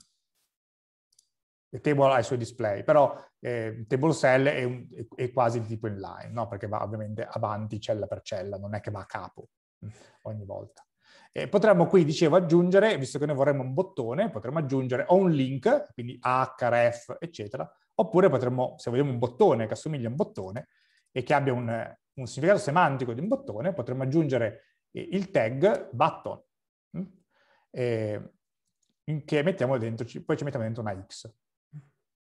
table ha i suoi display, però eh, table cell è, un, è, quasi di tipo inline, no? perché va ovviamente avanti cella per cella, non è che va a capo mm, ogni volta. Eh, potremmo qui, dicevo, aggiungere, visto che noi vorremmo un bottone, potremmo aggiungere o un link, quindi href, eccetera, Oppure potremmo, se vogliamo un bottone che assomiglia a un bottone e che abbia un, un significato semantico di un bottone, potremmo aggiungere eh, il tag button, eh, che mettiamo dentro, poi ci mettiamo dentro una X.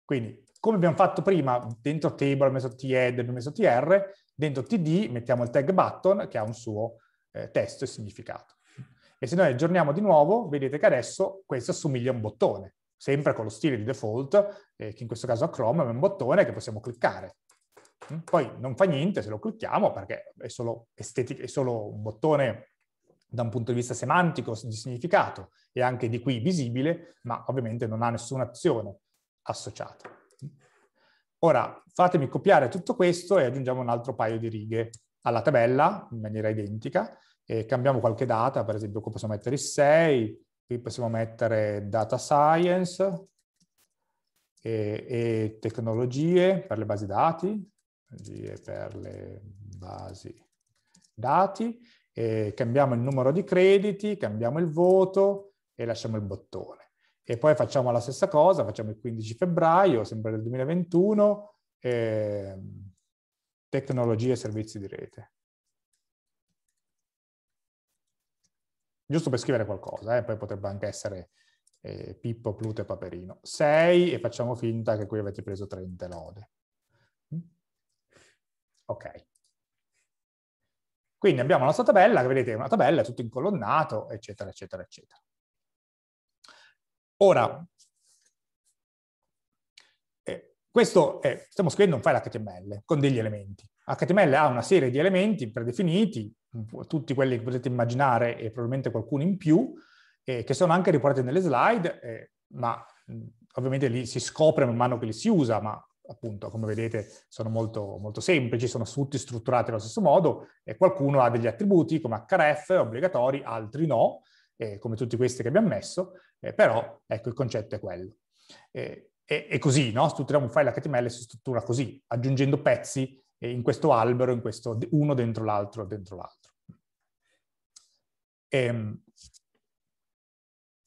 Quindi, come abbiamo fatto prima, dentro table abbiamo messo ted, abbiamo messo tr, dentro td mettiamo il tag button che ha un suo eh, testo e significato. E se noi aggiorniamo di nuovo, vedete che adesso questo assomiglia a un bottone sempre con lo stile di default, eh, che in questo caso a Chrome è un bottone che possiamo cliccare. Mm? Poi non fa niente se lo clicchiamo perché è solo, è solo un bottone da un punto di vista semantico, di significato e anche di qui visibile, ma ovviamente non ha nessuna azione associata. Ora fatemi copiare tutto questo e aggiungiamo un altro paio di righe alla tabella in maniera identica, E cambiamo qualche data, per esempio qua possiamo mettere il 6, Qui possiamo mettere data science e, e tecnologie per le basi dati, tecnologie per le basi dati, cambiamo il numero di crediti, cambiamo il voto e lasciamo il bottone. E poi facciamo la stessa cosa, facciamo il 15 febbraio, sempre del 2021, eh, tecnologie e servizi di rete. giusto per scrivere qualcosa, eh? poi potrebbe anche essere eh, Pippo, Pluto e Paperino. 6 e facciamo finta che qui avete preso 30 lode. Mm? Ok. Quindi abbiamo la nostra tabella, che vedete è una tabella, è tutto incolonnato, eccetera, eccetera, eccetera. Ora, eh, questo è, stiamo scrivendo un file HTML con degli elementi. HTML ha una serie di elementi predefiniti, tutti quelli che potete immaginare e probabilmente qualcuno in più, eh, che sono anche riportati nelle slide, eh, ma ovviamente li si scopre man mano che li si usa, ma appunto, come vedete, sono molto, molto semplici, sono tutti strutturati allo stesso modo, e qualcuno ha degli attributi come href obbligatori, altri no, eh, come tutti questi che abbiamo messo, eh, però ecco il concetto è quello. Eh, e, e, così, no? Strutturiamo un file HTML e si struttura così, aggiungendo pezzi eh, in questo albero, in questo uno dentro l'altro, dentro l'altro. Ehm,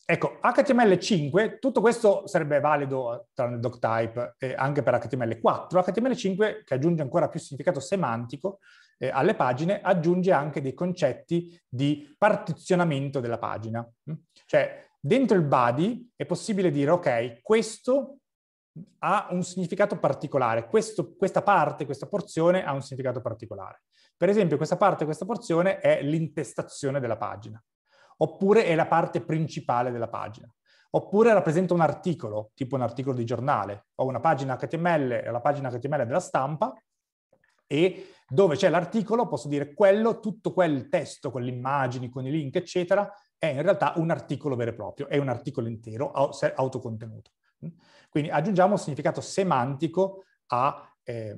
ecco, HTML5, tutto questo sarebbe valido eh, tranne doctype eh, anche per HTML4. HTML5, che aggiunge ancora più significato semantico eh, alle pagine, aggiunge anche dei concetti di partizionamento della pagina. Mm? Cioè, dentro il body è possibile dire, ok, questo ha un significato particolare, questo, questa parte, questa porzione ha un significato particolare. Per esempio questa parte, questa porzione è l'intestazione della pagina, oppure è la parte principale della pagina, oppure rappresenta un articolo, tipo un articolo di giornale, o una pagina HTML, la pagina HTML della stampa, e dove c'è l'articolo posso dire quello, tutto quel testo con le immagini, con i link, eccetera, è in realtà un articolo vero e proprio, è un articolo intero, autocontenuto. Quindi aggiungiamo un significato semantico a, eh,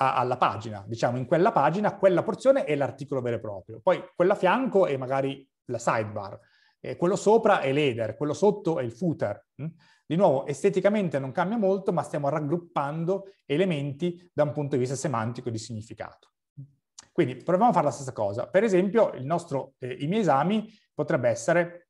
a, alla pagina, diciamo in quella pagina quella porzione è l'articolo vero e proprio, poi quella a fianco è magari la sidebar, eh, quello sopra è l'header, quello sotto è il footer. Mm? Di nuovo, esteticamente non cambia molto, ma stiamo raggruppando elementi da un punto di vista semantico di significato. Quindi proviamo a fare la stessa cosa. Per esempio, il nostro, eh, i miei esami potrebbe essere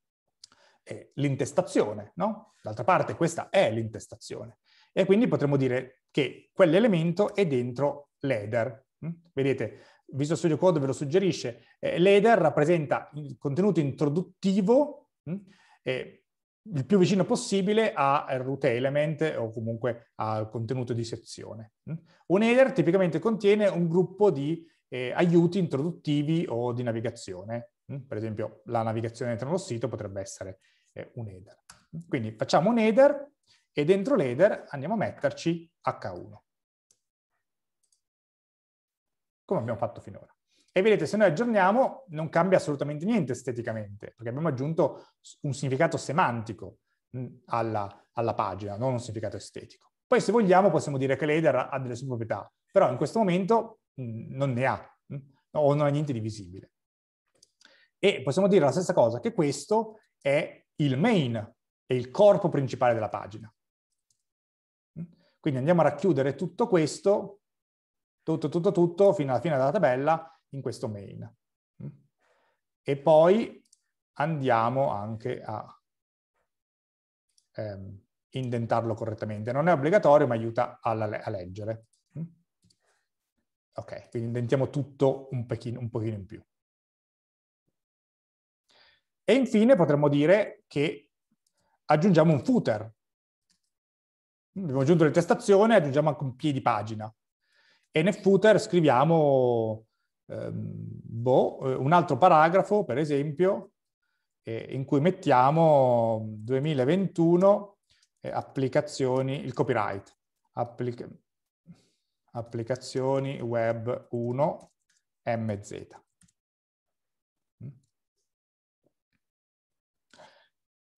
eh, l'intestazione, no? D'altra parte questa è l'intestazione. E quindi potremmo dire che quell'elemento è dentro l'header. Mm? Vedete, Visual Studio Code ve lo suggerisce, eh, l'header rappresenta il contenuto introduttivo eh, il più vicino possibile al root element o comunque al contenuto di sezione. Mm? Un header tipicamente contiene un gruppo di eh, aiuti introduttivi o di navigazione. Per esempio la navigazione dentro lo sito potrebbe essere eh, un header. Quindi facciamo un header e dentro l'header andiamo a metterci H1, come abbiamo fatto finora. E vedete, se noi aggiorniamo, non cambia assolutamente niente esteticamente, perché abbiamo aggiunto un significato semantico alla, alla pagina, non un significato estetico. Poi se vogliamo possiamo dire che l'header ha delle sue proprietà, però in questo momento non ne ha, o non ha niente di visibile. E possiamo dire la stessa cosa, che questo è il main, è il corpo principale della pagina. Quindi andiamo a racchiudere tutto questo, tutto, tutto, tutto, fino alla fine della tabella, in questo main. Mm. E poi andiamo anche a ehm, indentarlo correttamente. Non è obbligatorio, ma aiuta a, a leggere. Mm. Ok, quindi indentiamo tutto un un pochino in più. E infine potremmo dire che aggiungiamo un footer Abbiamo aggiunto le testazioni e aggiungiamo anche un piedi pagina. E nel footer scriviamo ehm, boh, eh, un altro paragrafo, per esempio, eh, in cui mettiamo 2021 eh, applicazioni, il copyright, applica, applicazioni web 1 MZ.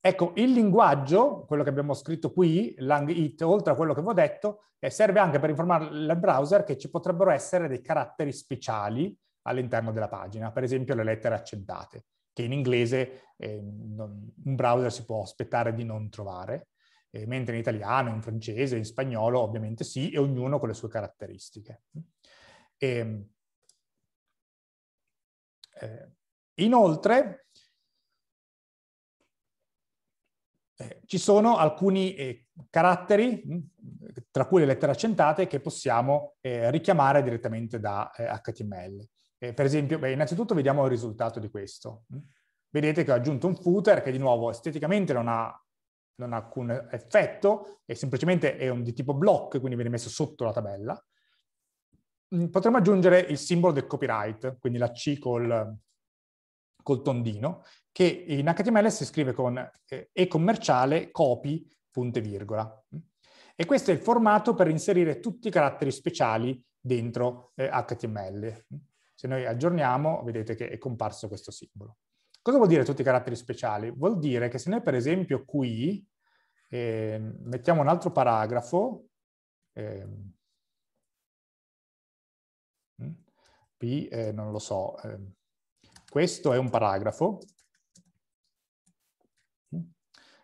Ecco, il linguaggio, quello che abbiamo scritto qui, langit, oltre a quello che vi ho detto, eh, serve anche per informare il browser che ci potrebbero essere dei caratteri speciali all'interno della pagina, per esempio le lettere accentate, che in inglese eh, non, un browser si può aspettare di non trovare, eh, mentre in italiano, in francese, in spagnolo ovviamente sì, e ognuno con le sue caratteristiche. E, ehm, eh, inoltre, Eh, ci sono alcuni eh, caratteri, mm, tra cui le lettere accentate, che possiamo eh, richiamare direttamente da HTML. Eh, eh, per esempio, beh, innanzitutto vediamo il risultato di questo. Mm. Vedete che ho aggiunto un footer che di nuovo esteticamente non ha, non ha alcun effetto, è semplicemente è un, di tipo block, quindi viene messo sotto la tabella. Mm, potremmo aggiungere il simbolo del copyright, quindi la C col, col tondino, che in HTML si scrive con eh, e commerciale copy punte virgola. E questo è il formato per inserire tutti i caratteri speciali dentro eh, HTML. Se noi aggiorniamo, vedete che è comparso questo simbolo. Cosa vuol dire tutti i caratteri speciali? Vuol dire che se noi per esempio qui eh, mettiamo un altro paragrafo, ehm, mm, eh, P, non lo so, ehm, questo è un paragrafo,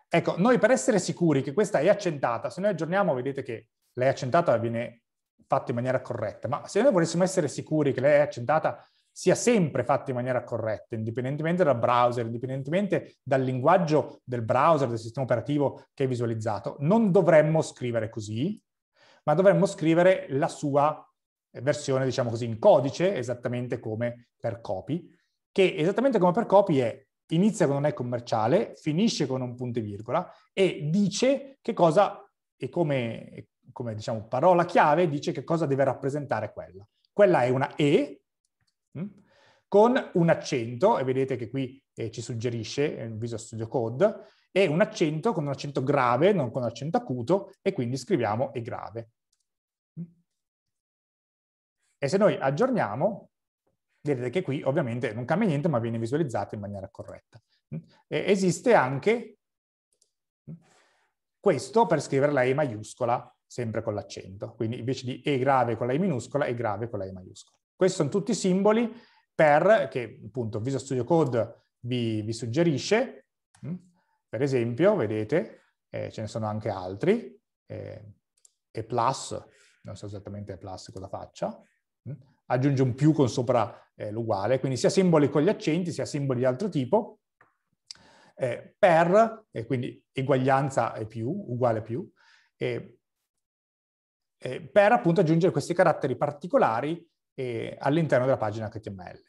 Ecco, noi per essere sicuri che questa è accentata, se noi aggiorniamo vedete che lei accentata viene fatta in maniera corretta, ma se noi volessimo essere sicuri che lei accentata sia sempre fatta in maniera corretta, indipendentemente dal browser, indipendentemente dal linguaggio del browser, del sistema operativo che è visualizzato, non dovremmo scrivere così, ma dovremmo scrivere la sua eh, versione, diciamo così, in codice, esattamente come per copy, che esattamente come per copy è inizia con un è commerciale, finisce con un punto e virgola e dice che cosa, e come, come diciamo parola chiave, dice che cosa deve rappresentare quella. Quella è una E mm, con un accento, e vedete che qui eh, ci suggerisce eh, Visual Studio Code, e un accento con un accento grave, non con un accento acuto, e quindi scriviamo E grave. Mm. E se noi aggiorniamo, Vedete che qui ovviamente non cambia niente ma viene visualizzato in maniera corretta. Mm. esiste anche questo per scrivere la E maiuscola sempre con l'accento, quindi invece di E grave con la E minuscola, E grave con la E maiuscola. Questi sono tutti simboli per, che appunto Visual Studio Code vi, vi suggerisce, mm. per esempio, vedete, eh, ce ne sono anche altri, eh, E+, non so esattamente E+, cosa faccia, mm aggiunge un più con sopra eh, l'uguale, quindi sia simboli con gli accenti, sia simboli di altro tipo, eh, per, eh, quindi eguaglianza e più, uguale più, per appunto aggiungere questi caratteri particolari eh, all'interno della pagina HTML.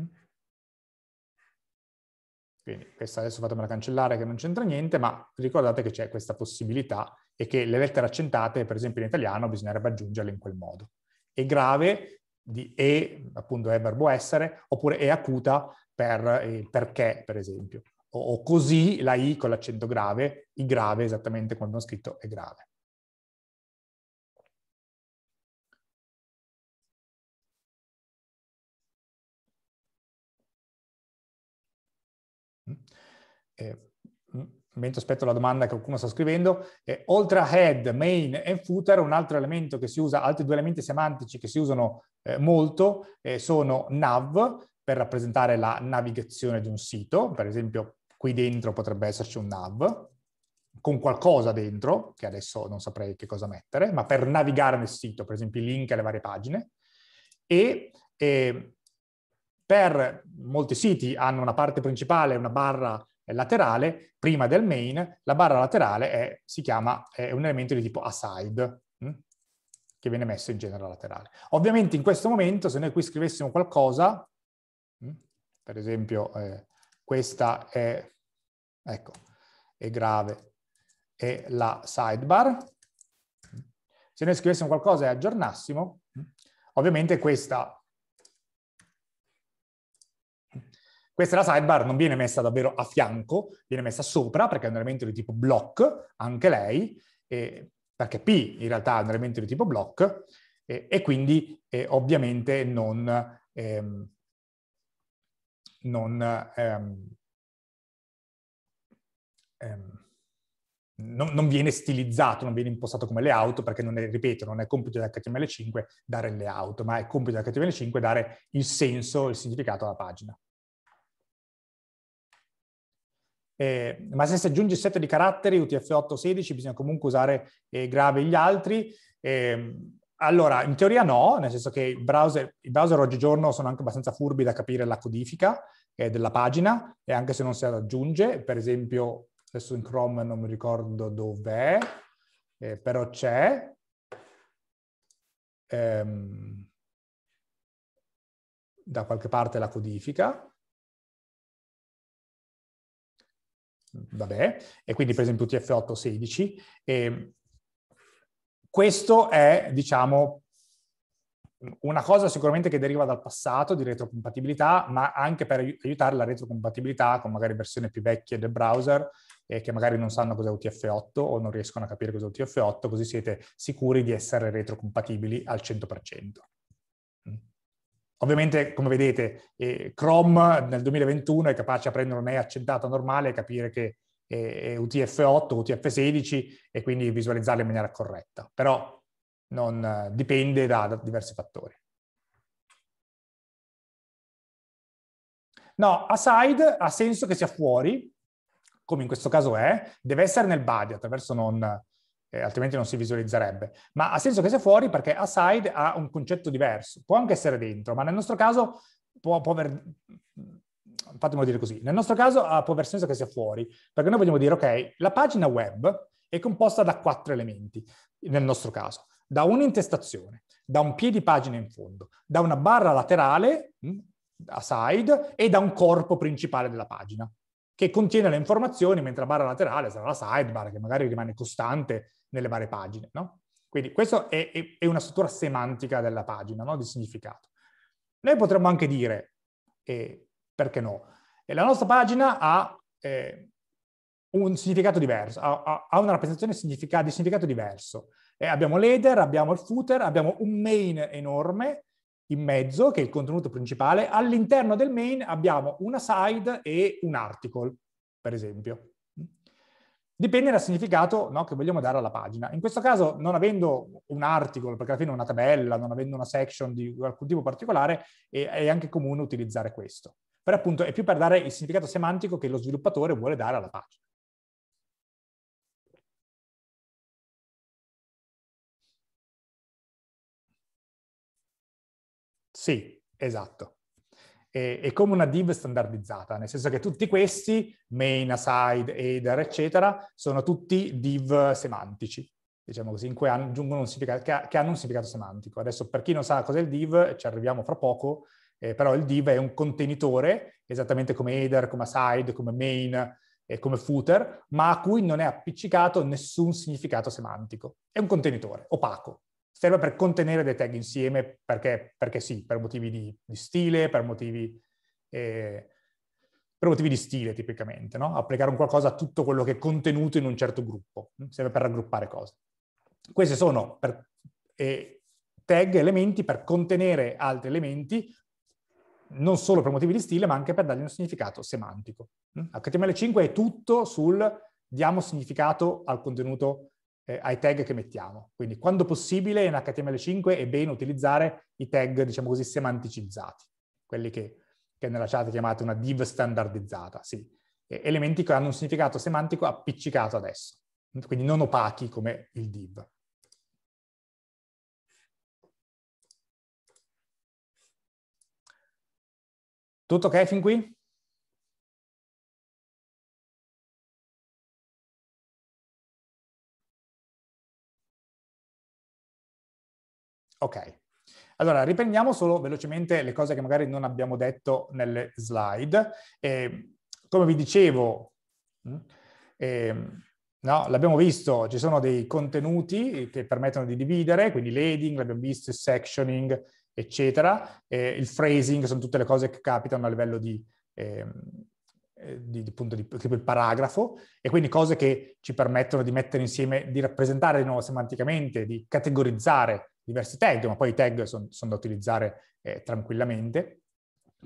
Mm. Quindi questa adesso fatemela cancellare che non c'entra niente, ma ricordate che c'è questa possibilità e che le lettere accentate, per esempio in italiano, bisognerebbe aggiungerle in quel modo. È grave di e, appunto è verbo essere, oppure è acuta per eh, il perché, per esempio. O, o così la i con l'accento grave, i grave esattamente quando ho scritto è grave. Mm. Eh, mentre aspetto la domanda che qualcuno sta scrivendo, eh, oltre a head, main e footer, un altro elemento che si usa, altri due elementi semantici che si usano eh, molto eh, sono nav, per rappresentare la navigazione di un sito, per esempio qui dentro potrebbe esserci un nav, con qualcosa dentro, che adesso non saprei che cosa mettere, ma per navigare nel sito, per esempio i link alle varie pagine, e eh, per molti siti hanno una parte principale, una barra laterale, prima del main, la barra laterale è, si chiama, è un elemento di tipo aside, mm, che viene messo in genere laterale. Ovviamente in questo momento, se noi qui scrivessimo qualcosa, mm, per esempio eh, questa è, ecco, è grave, è la sidebar, mm. se noi scrivessimo qualcosa e aggiornassimo, ovviamente questa Questa è la sidebar non viene messa davvero a fianco, viene messa sopra perché è un elemento di tipo block, anche lei, eh, perché P in realtà è un elemento di tipo block eh, e quindi eh, ovviamente non, ehm, non, ehm, ehm, non, non, viene stilizzato, non viene impostato come layout perché non è, ripeto, non è compito di html 5 dare il layout, ma è compito di html 5 dare il senso, il significato alla pagina. Eh, ma se si aggiunge il set di caratteri UTF-8-16 bisogna comunque usare eh, grave gli altri. Eh, allora, in teoria no, nel senso che i browser, browser, oggigiorno sono anche abbastanza furbi da capire la codifica eh, della pagina, e anche se non si aggiunge, per esempio, adesso in Chrome non mi ricordo dov'è, eh, però c'è. Ehm, da qualche parte la codifica. vabbè, e quindi per esempio UTF-8-16. questo è, diciamo, una cosa sicuramente che deriva dal passato di retrocompatibilità, ma anche per aiutare la retrocompatibilità con magari versioni più vecchie del browser eh, che magari non sanno cos'è UTF-8 o non riescono a capire cos'è UTF-8, così siete sicuri di essere retrocompatibili al 100%. Ovviamente, come vedete, eh, Chrome nel 2021 è capace a prendere un'E accentata normale e capire che eh, è UTF-8, UTF-16 e quindi visualizzarle in maniera corretta. Però non, eh, dipende da, da diversi fattori. No, aside ha senso che sia fuori, come in questo caso è, deve essere nel body attraverso non, eh, altrimenti non si visualizzerebbe. Ma ha senso che sia fuori perché aside ha un concetto diverso, può anche essere dentro, ma nel nostro caso può, può aver, mm, fatemi dire così, nel nostro caso può aver senso che sia fuori, perché noi vogliamo dire, ok, la pagina web è composta da quattro elementi, nel nostro caso, da un'intestazione, da un piedi pagina in fondo, da una barra laterale, mm, aside, e da un corpo principale della pagina, che contiene le informazioni, mentre la barra laterale sarà la sidebar, che magari rimane costante nelle varie pagine, no? Quindi questa è, è, è, una struttura semantica della pagina, no? Di significato. Noi potremmo anche dire, eh, perché no, e la nostra pagina ha eh, un significato diverso, ha, ha una rappresentazione significa, di significato diverso. Eh, abbiamo l'header, abbiamo il footer, abbiamo un main enorme in mezzo, che è il contenuto principale. All'interno del main abbiamo una side e un article, per esempio dipende dal significato no, che vogliamo dare alla pagina. In questo caso, non avendo un articolo, perché alla fine è una tabella, non avendo una section di alcun tipo particolare, è, è anche comune utilizzare questo. Però appunto è più per dare il significato semantico che lo sviluppatore vuole dare alla pagina. Sì, esatto è, è, come una div standardizzata, nel senso che tutti questi, main, aside, header, eccetera, sono tutti div semantici, diciamo così, in cui aggiungono un significato, che, che hanno un significato semantico. Adesso per chi non sa cos'è il div, ci arriviamo fra poco, eh, però il div è un contenitore, esattamente come header, come aside, come main, eh, come footer, ma a cui non è appiccicato nessun significato semantico. È un contenitore opaco, serve per contenere dei tag insieme perché, perché sì, per motivi di, di stile, per motivi, eh, per motivi, di stile tipicamente, no? applicare un qualcosa a tutto quello che è contenuto in un certo gruppo, serve per raggruppare cose. Questi sono per, eh, tag, elementi per contenere altri elementi, non solo per motivi di stile, ma anche per dargli un significato semantico. HTML5 hm? è tutto sul diamo significato al contenuto eh, ai tag che mettiamo. Quindi quando possibile in HTML5 è bene utilizzare i tag, diciamo così, semanticizzati, quelli che, che nella chat chiamate una div standardizzata, sì. Elementi che hanno un significato semantico appiccicato adesso, quindi non opachi come il div. Tutto ok fin qui? Ok, allora riprendiamo solo velocemente le cose che magari non abbiamo detto nelle slide. Eh, come vi dicevo, eh, no, l'abbiamo visto, ci sono dei contenuti che permettono di dividere, quindi l'heading, l'abbiamo visto, il sectioning, eccetera. Eh, il phrasing sono tutte le cose che capitano a livello ehm, eh, di, di, appunto, di, tipo il paragrafo, e quindi cose che ci permettono di mettere insieme, di rappresentare di nuovo semanticamente, di categorizzare diversi tag, ma poi i tag sono son da utilizzare eh, tranquillamente.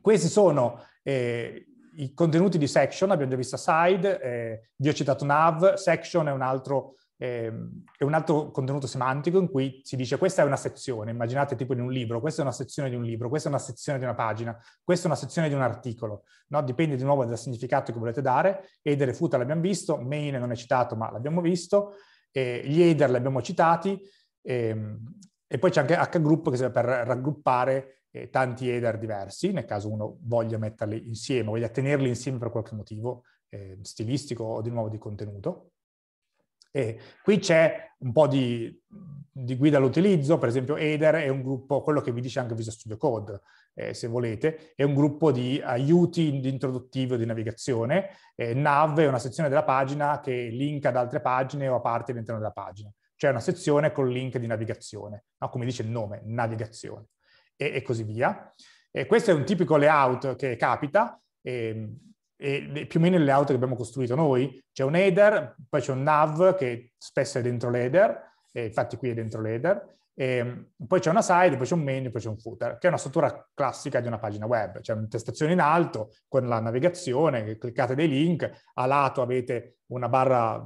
Questi sono eh, i contenuti di section, abbiamo già visto side, eh, vi ho citato nav, section è un, altro, eh, è un altro contenuto semantico in cui si dice questa è una sezione, immaginate tipo in un libro, questa è una sezione di un libro, questa è una sezione di una pagina, questa è una sezione di un articolo, no? dipende di nuovo dal significato che volete dare, header e footer l'abbiamo visto, main non è citato ma l'abbiamo visto, eh, gli header li abbiamo citati, ehm, e poi c'è anche H group che serve per raggruppare eh, tanti header diversi, nel caso uno voglia metterli insieme, voglia tenerli insieme per qualche motivo eh, stilistico o di nuovo di contenuto. E qui c'è un po' di, di guida all'utilizzo, per esempio Header è un gruppo, quello che vi dice anche Visual Studio Code, eh, se volete, è un gruppo di aiuti di o di navigazione, eh, Nav è una sezione della pagina che linka ad altre pagine o a parti all'interno della pagina c'è una sezione con link di navigazione, no? come dice il nome, navigazione, e, e così via. E questo è un tipico layout che capita, ehm, e, e più o meno il layout che abbiamo costruito noi. C'è un header, poi c'è un nav che spesso è dentro l'header, infatti qui è dentro l'header, ehm, poi c'è una side, poi c'è un menu, poi c'è un footer, che è una struttura classica di una pagina web. C'è un'intestazione in alto con la navigazione, cliccate dei link, a lato avete una barra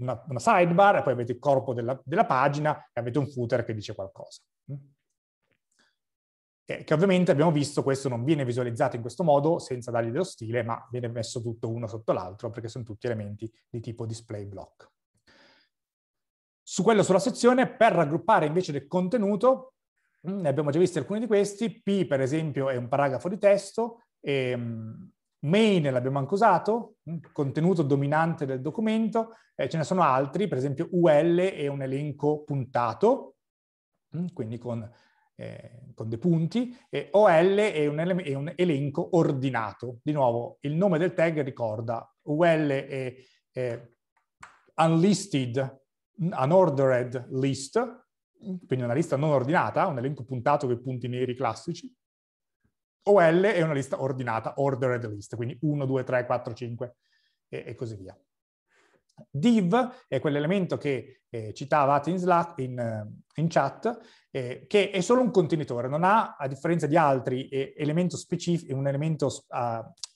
una, una sidebar e poi avete il corpo della, della, pagina e avete un footer che dice qualcosa. Mm? Che, che, ovviamente abbiamo visto questo non viene visualizzato in questo modo senza dargli dello stile, ma viene messo tutto uno sotto l'altro perché sono tutti elementi di tipo display block. Su quello sulla sezione, per raggruppare invece del contenuto, mm, ne abbiamo già visti alcuni di questi, P per esempio è un paragrafo di testo, e, ehm, Main l'abbiamo anche usato, mm, contenuto dominante del documento, eh, ce ne sono altri, per esempio UL è un elenco puntato, mm, quindi con, eh, con dei punti, e OL è un, è un, elenco ordinato. Di nuovo, il nome del tag ricorda, UL è, è unlisted, mm, unordered list, quindi una lista non ordinata, un elenco puntato con i punti neri classici, OL è una lista ordinata, ordered list, quindi 1, 2, 3, 4, 5 e, e così via. Div è quell'elemento che eh, citava in, Slack, eh, in, in chat, eh, che è solo un contenitore, non ha, a differenza di altri, eh, elemento un elemento, uh,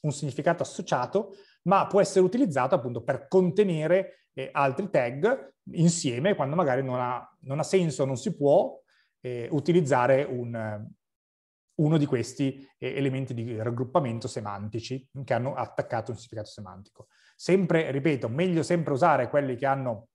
un significato associato, ma può essere utilizzato appunto per contenere eh, altri tag insieme quando magari non ha, non ha senso, non si può eh, utilizzare un, uno di questi eh, elementi di raggruppamento semantici che hanno attaccato un significato semantico. Sempre, ripeto, meglio sempre usare quelli che hanno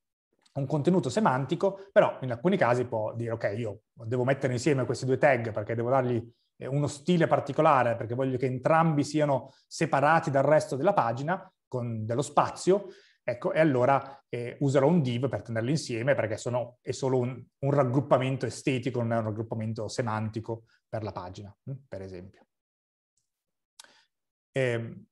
un contenuto semantico, però in alcuni casi può dire ok, io devo mettere insieme questi due tag perché devo dargli eh, uno stile particolare, perché voglio che entrambi siano separati dal resto della pagina con dello spazio, Ecco, e allora eh, userò un div per tenerli insieme perché sono, è solo un, un, raggruppamento estetico, non è un raggruppamento semantico per la pagina, mm, per esempio. E, ehm,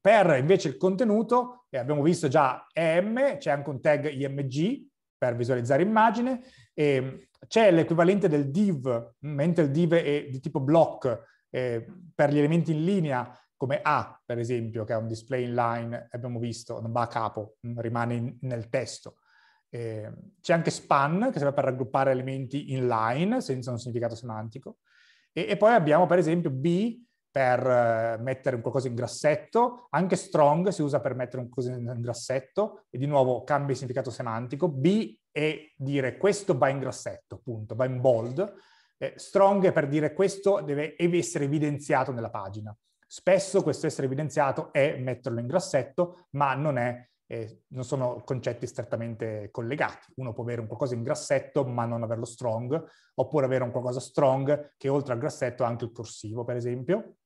per invece il contenuto, eh, abbiamo visto già EM, c'è anche un tag IMG per visualizzare immagine, ehm, c'è l'equivalente del div, mentre il div è di tipo block eh, per gli elementi in linea, come A, per esempio, che è un display inline, abbiamo visto, non va a capo, mm, rimane in, nel testo. Eh, c'è anche span, che serve per raggruppare elementi inline, senza un significato semantico. E, e poi abbiamo, per esempio, B, per eh, mettere qualcosa in grassetto, anche strong si usa per mettere qualcosa in grassetto, e di nuovo cambia il significato semantico. B è dire questo va in grassetto, punto, va in bold. Eh, strong è per dire questo deve essere evidenziato nella pagina Spesso questo essere evidenziato è metterlo in grassetto, ma non, è, eh, non sono concetti strettamente collegati. Uno può avere un qualcosa in grassetto ma non averlo strong, oppure avere un qualcosa strong che oltre al grassetto ha anche il corsivo, per esempio.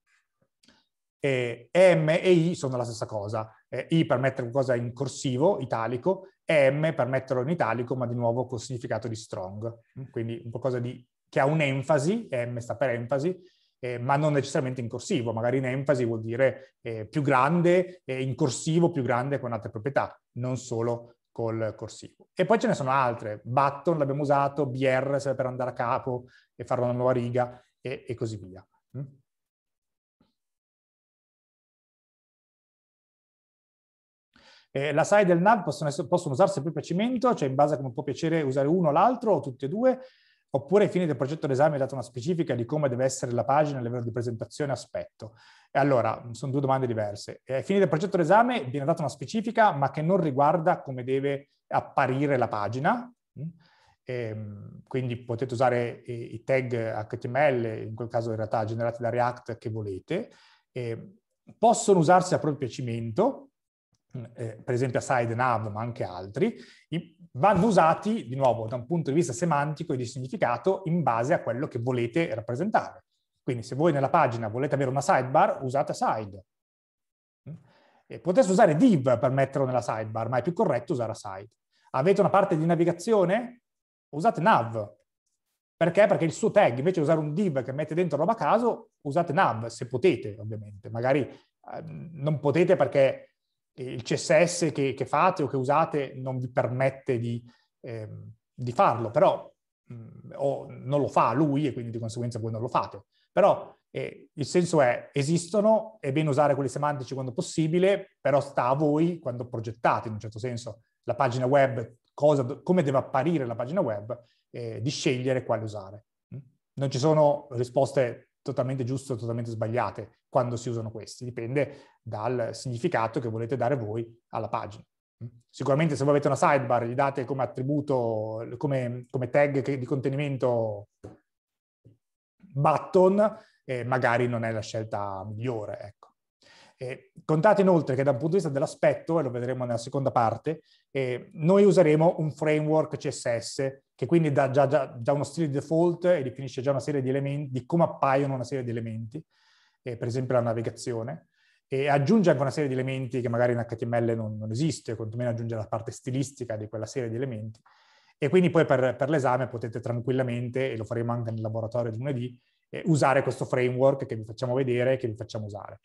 E M e I sono la stessa cosa. Eh, I per mettere qualcosa in corsivo, italico, e M per metterlo in italico, ma di nuovo con significato di strong. Quindi qualcosa di, che ha un'enfasi, M sta per enfasi, eh, ma non necessariamente in corsivo, magari in enfasi vuol dire eh, più grande, eh, in corsivo più grande con altre proprietà, non solo col corsivo. E poi ce ne sono altre, button l'abbiamo usato, br serve per andare a capo e fare una nuova riga e, e così via. Mm? Eh, la SAI del NAV possono, essere, possono usarsi più piacimento, cioè in base a come può piacere usare uno o l'altro o tutti e due, oppure ai fini del progetto d'esame è data una specifica di come deve essere la pagina a livello di presentazione aspetto. E allora, sono due domande diverse. E ai fini del progetto d'esame viene data una specifica, ma che non riguarda come deve apparire la pagina. Mm? E, ehm, quindi potete usare i tag HTML, in quel caso in realtà generati da React, che volete. E ehm, possono usarsi a proprio piacimento, Mm, eh, per esempio a Side Nav, ma anche altri, vanno usati di nuovo da un punto di vista semantico e di significato in base a quello che volete rappresentare. Quindi se voi nella pagina volete avere una sidebar, usate side. Mm. E potete usare div per metterlo nella sidebar, ma è più corretto usare side. Avete una parte di navigazione? Usate nav. Perché? Perché il suo tag, invece di usare un div che mette dentro roba a caso, usate nav, se potete ovviamente. Magari eh, non potete perché il CSS che, che, fate o che usate non vi permette di, eh, di farlo, però mh, mm, o non lo fa lui e quindi di conseguenza voi non lo fate. Però eh, il senso è, esistono, è bene usare quelli semantici quando possibile, però sta a voi quando progettate in un certo senso la pagina web, cosa, come deve apparire la pagina web, eh, di scegliere quale usare. Mm? Non ci sono risposte totalmente giuste o totalmente sbagliate quando si usano questi, dipende dal significato che volete dare voi alla pagina. Mm. Sicuramente se voi avete una sidebar gli date come attributo, come, come tag di contenimento button, eh, magari non è la scelta migliore. Ecco. Eh, contate inoltre che da un punto di vista dell'aspetto, e lo vedremo nella seconda parte, eh, noi useremo un framework CSS che quindi dà già, già, già, uno stile di default e definisce già una serie di elementi, di come appaiono una serie di elementi, eh, per esempio la navigazione, e aggiunge anche una serie di elementi che magari in HTML non, non esiste, quantomeno aggiunge la parte stilistica di quella serie di elementi, e quindi poi per, per l'esame potete tranquillamente, e lo faremo anche nel laboratorio di lunedì, eh, usare questo framework che vi facciamo vedere e che vi facciamo usare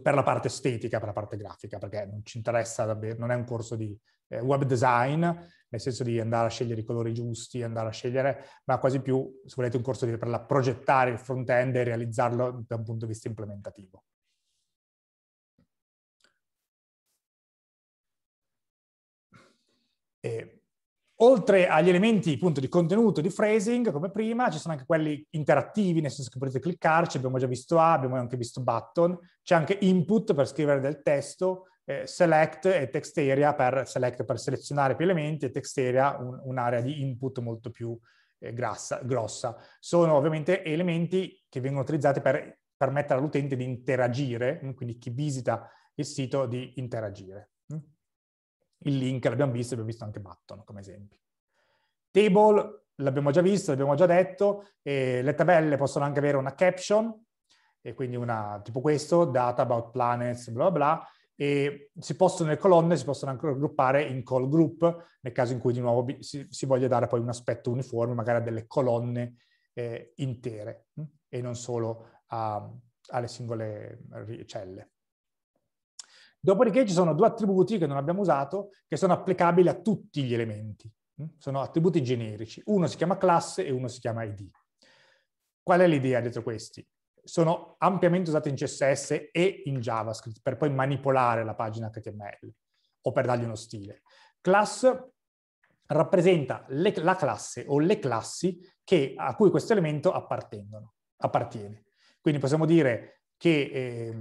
per la parte estetica, per la parte grafica, perché non ci interessa davvero, non è un corso di, eh, web design, nel senso di andare a scegliere i colori giusti, andare a scegliere, ma quasi più, se volete, un corso di per progettare il front-end e realizzarlo da un punto di vista implementativo. E, oltre agli elementi appunto, di contenuto, di phrasing, come prima, ci sono anche quelli interattivi, nel senso che potete cliccarci, abbiamo già visto A, abbiamo anche visto button, c'è anche input per scrivere del testo, eh, select e text area per, select per selezionare più elementi e text area un, un'area di input molto più eh, grassa, grossa. Sono ovviamente elementi che vengono utilizzati per permettere all'utente di interagire, mm, quindi chi visita il sito di interagire. Mm. Il link l'abbiamo visto, abbiamo visto anche button come esempi. Table l'abbiamo già visto, l'abbiamo già detto, le tabelle possono anche avere una caption, e quindi una tipo questo, data about planets, bla bla, bla e si possono, le colonne si possono anche raggruppare in call group nel caso in cui di nuovo si, si voglia dare poi un aspetto uniforme magari a delle colonne eh, intere mh? Hm, e non solo a, alle singole celle. Dopodiché ci sono due attributi che non abbiamo usato che sono applicabili a tutti gli elementi. Mh? Hm, sono attributi generici. Uno si chiama classe e uno si chiama ID. Qual è l'idea dietro questi? sono ampiamente usate in CSS e in JavaScript per poi manipolare la pagina HTML o per dargli uno stile. Class rappresenta le, la classe o le classi che, a cui questo elemento appartiene. Quindi possiamo dire che, eh,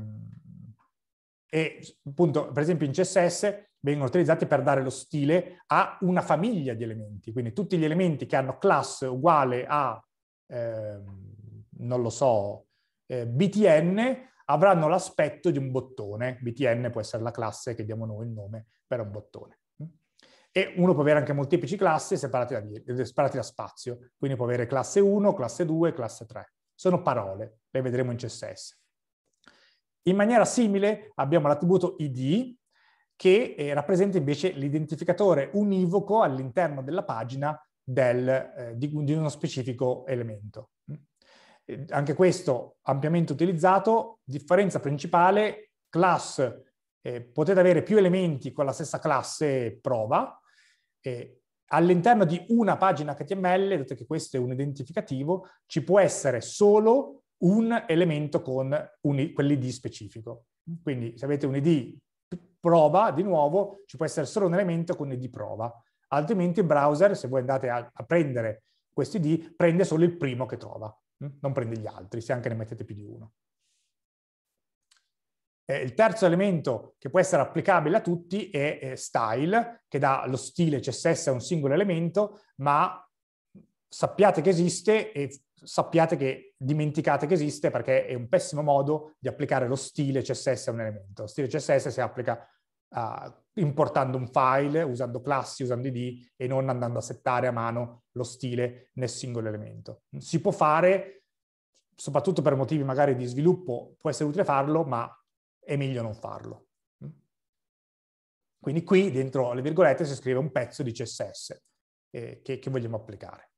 e, appunto, per esempio in CSS vengono utilizzati per dare lo stile a una famiglia di elementi, quindi tutti gli elementi che hanno class uguale a, eh, non lo so, eh, BTN avranno l'aspetto di un bottone. BTN può essere la classe che diamo noi il nome per un bottone. E uno può avere anche molteplici classi separati da, separate da spazio, quindi può avere classe 1, classe 2, classe 3. Sono parole, le vedremo in CSS. In maniera simile abbiamo l'attributo id che eh, rappresenta invece l'identificatore univoco all'interno della pagina del, eh, di, di, uno specifico elemento anche questo ampiamente utilizzato, differenza principale, class, eh, potete avere più elementi con la stessa classe prova, eh, all'interno di una pagina HTML, dato che questo è un identificativo, ci può essere solo un elemento con un, quell'ID specifico. Quindi se avete un ID prova, di nuovo, ci può essere solo un elemento con ID prova. Altrimenti il browser, se voi andate a, a prendere questo ID, prende solo il primo che trova. Hm? non prende gli altri, se anche ne mettete più di uno. Eh, il terzo elemento che può essere applicabile a tutti è eh, style, che dà lo stile CSS a un singolo elemento, ma sappiate che esiste e sappiate che dimenticate che esiste perché è un pessimo modo di applicare lo stile CSS a un elemento. Lo stile CSS si applica uh, importando un file, usando classi, usando id e non andando a settare a mano lo stile nel singolo elemento. Si può fare, soprattutto per motivi magari di sviluppo, può essere utile farlo, ma è meglio non farlo. Quindi qui dentro le virgolette si scrive un pezzo di CSS eh, che, che, vogliamo applicare.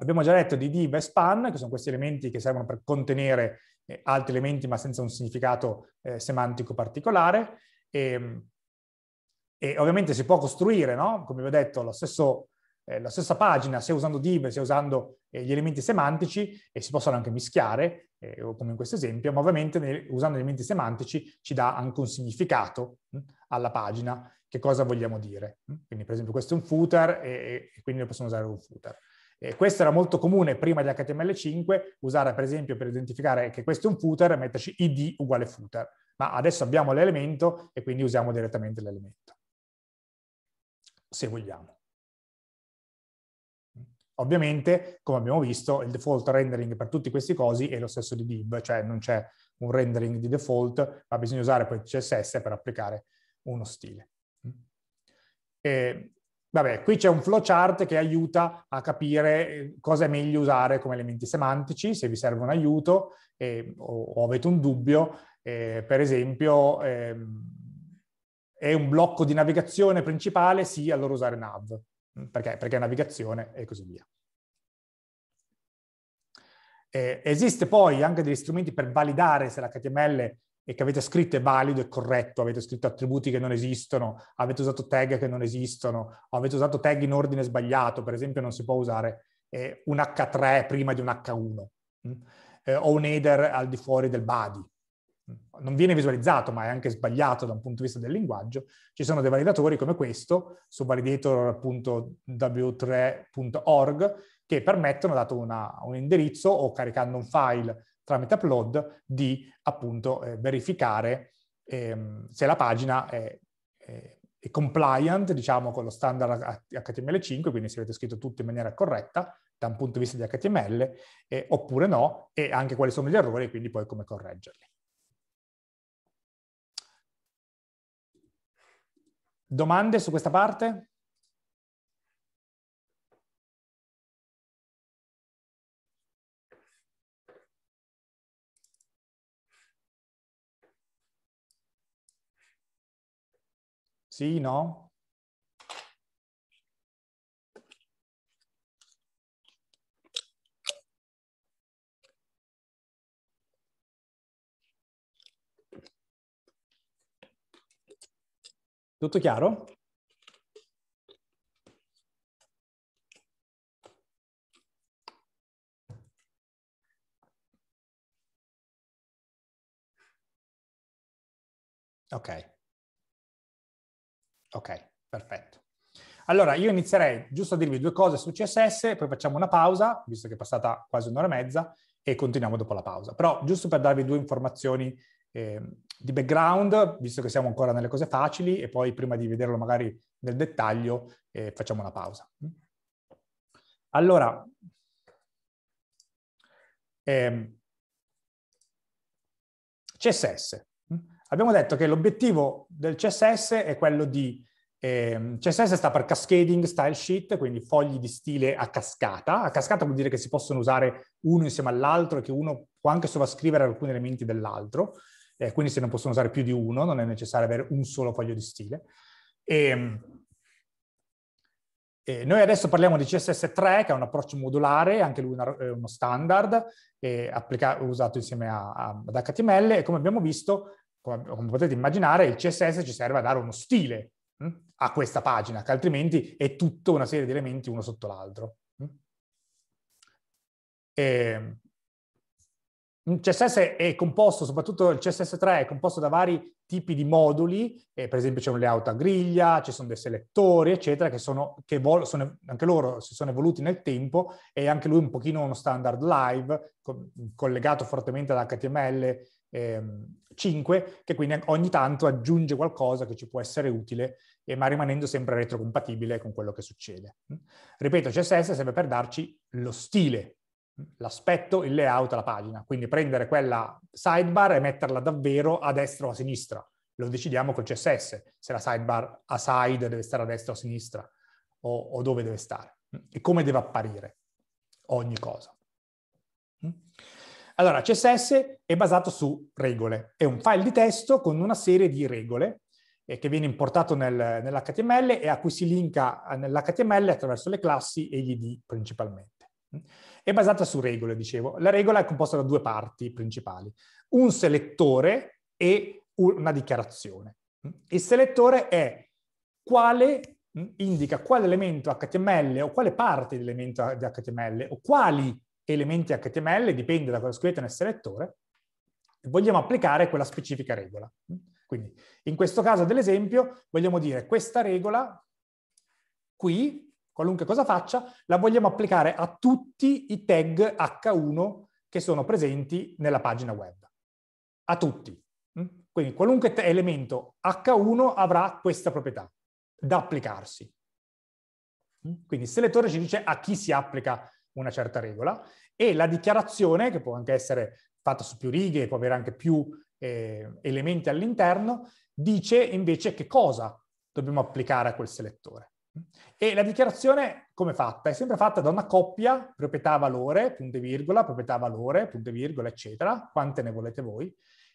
Abbiamo già detto di div e span, che sono questi elementi che servono per contenere eh, altri elementi ma senza un significato eh, semantico particolare. E, ehm, e, ovviamente si può costruire, no? come vi ho detto, stesso, eh, la stessa pagina sia usando div sia usando eh, gli elementi semantici e si possono anche mischiare, eh, come in questo esempio, ma ovviamente nel, usando elementi semantici ci dà anche un significato mh, hm, alla pagina, che cosa vogliamo dire. Mh? Hm? Quindi per esempio questo è un footer e, e quindi possiamo usare un footer. Eh, questo era molto comune prima di HTML5, usare per esempio per identificare che questo è un footer, metterci id uguale footer, ma adesso abbiamo l'elemento e quindi usiamo direttamente l'elemento, se vogliamo. Ovviamente, come abbiamo visto, il default rendering per tutti questi cosi è lo stesso di div, cioè non c'è un rendering di default, ma bisogna usare poi CSS per applicare uno stile. E Vabbè, qui c'è un flowchart che aiuta a capire eh, cosa è meglio usare come elementi semantici, se vi serve un aiuto eh, o, o, avete un dubbio. Eh, per esempio, eh, è un blocco di navigazione principale, sì, allora usare nav, mm, perché, perché navigazione e così via. Eh, esiste poi anche degli strumenti per validare se l'HTML e che avete scritto è valido e corretto, avete scritto attributi che non esistono, avete usato tag che non esistono, avete usato tag in ordine sbagliato, per esempio non si può usare eh, un H3 prima di un H1 mh? Mm, eh, o un header al di fuori del body. Mm, non viene visualizzato, ma è anche sbagliato da un punto di vista del linguaggio. Ci sono dei validatori come questo, su validator.w3.org, che permettono, dato una, un indirizzo o caricando un file tramite upload di appunto eh, verificare ehm, se la pagina è, è, è, compliant, diciamo, con lo standard HTML5, quindi se avete scritto tutto in maniera corretta da un punto di vista di HTML, eh, oppure no, e anche quali sono gli errori e quindi poi come correggerli. Domande su questa parte? Sì, no? Tutto chiaro? Ok. Ok, perfetto. Allora, io inizierei giusto a dirvi due cose su CSS, poi facciamo una pausa, visto che è passata quasi un'ora e mezza, e continuiamo dopo la pausa. Però giusto per darvi due informazioni eh, di background, visto che siamo ancora nelle cose facili, e poi prima di vederlo magari nel dettaglio, eh, facciamo una pausa. Allora, ehm, CSS abbiamo detto che l'obiettivo del CSS è quello di... Eh, CSS sta per Cascading Style Sheet, quindi fogli di stile a cascata. A cascata vuol dire che si possono usare uno insieme all'altro e che uno può anche sovrascrivere alcuni elementi dell'altro. Eh, quindi se ne possono usare più di uno, non è necessario avere un solo foglio di stile. E, ehm, e noi adesso parliamo di CSS3, che è un approccio modulare, anche lui è uno standard, eh, usato insieme a, a, ad HTML, e come abbiamo visto come potete immaginare, il CSS ci serve a dare uno stile mm, a questa pagina, che altrimenti è tutta una serie di elementi uno sotto l'altro. Mm. Ehm, il CSS è composto, soprattutto il CSS3, è composto da vari tipi di moduli, eh, per esempio c'è un layout a griglia, ci sono dei selettori, eccetera, che, sono, che sono, anche loro si sono evoluti nel tempo e anche lui un pochino uno standard live, co collegato fortemente all'HTML 5, ehm, che quindi ogni tanto aggiunge qualcosa che ci può essere utile, eh, ma rimanendo sempre retrocompatibile con quello che succede. Mm? Ripeto, CSS serve per darci lo stile, mm? l'aspetto, il layout alla pagina, quindi prendere quella sidebar e metterla davvero a destra o a sinistra. Lo decidiamo col CSS, se la sidebar a side deve stare a destra o a sinistra, o, o dove deve stare, mm? e come deve apparire ogni cosa. Allora, CSS è basato su regole, è un file di testo con una serie di regole eh, che viene importato nel, nell'HTML e a cui si linka eh, nell'HTML attraverso le classi e gli ID principalmente. È basata su regole, dicevo. La regola è composta da due parti principali, un selettore e una dichiarazione. Il selettore è quale mm, indica quale elemento HTML o quale parte di elemento di HTML o quali elementi HTML, dipende da cosa scrivete nel selettore, vogliamo applicare quella specifica regola. Quindi in questo caso dell'esempio vogliamo dire questa regola qui, qualunque cosa faccia, la vogliamo applicare a tutti i tag H1 che sono presenti nella pagina web. A tutti. Quindi qualunque elemento H1 avrà questa proprietà da applicarsi. Quindi il selettore ci dice a chi si applica una certa regola e la dichiarazione, che può anche essere fatta su più righe, può avere anche più eh, elementi all'interno, dice invece che cosa dobbiamo applicare a quel selettore. E la dichiarazione come è fatta? È sempre fatta da una coppia, proprietà valore, punto e virgola, proprietà valore, punto e virgola, eccetera, quante ne volete voi,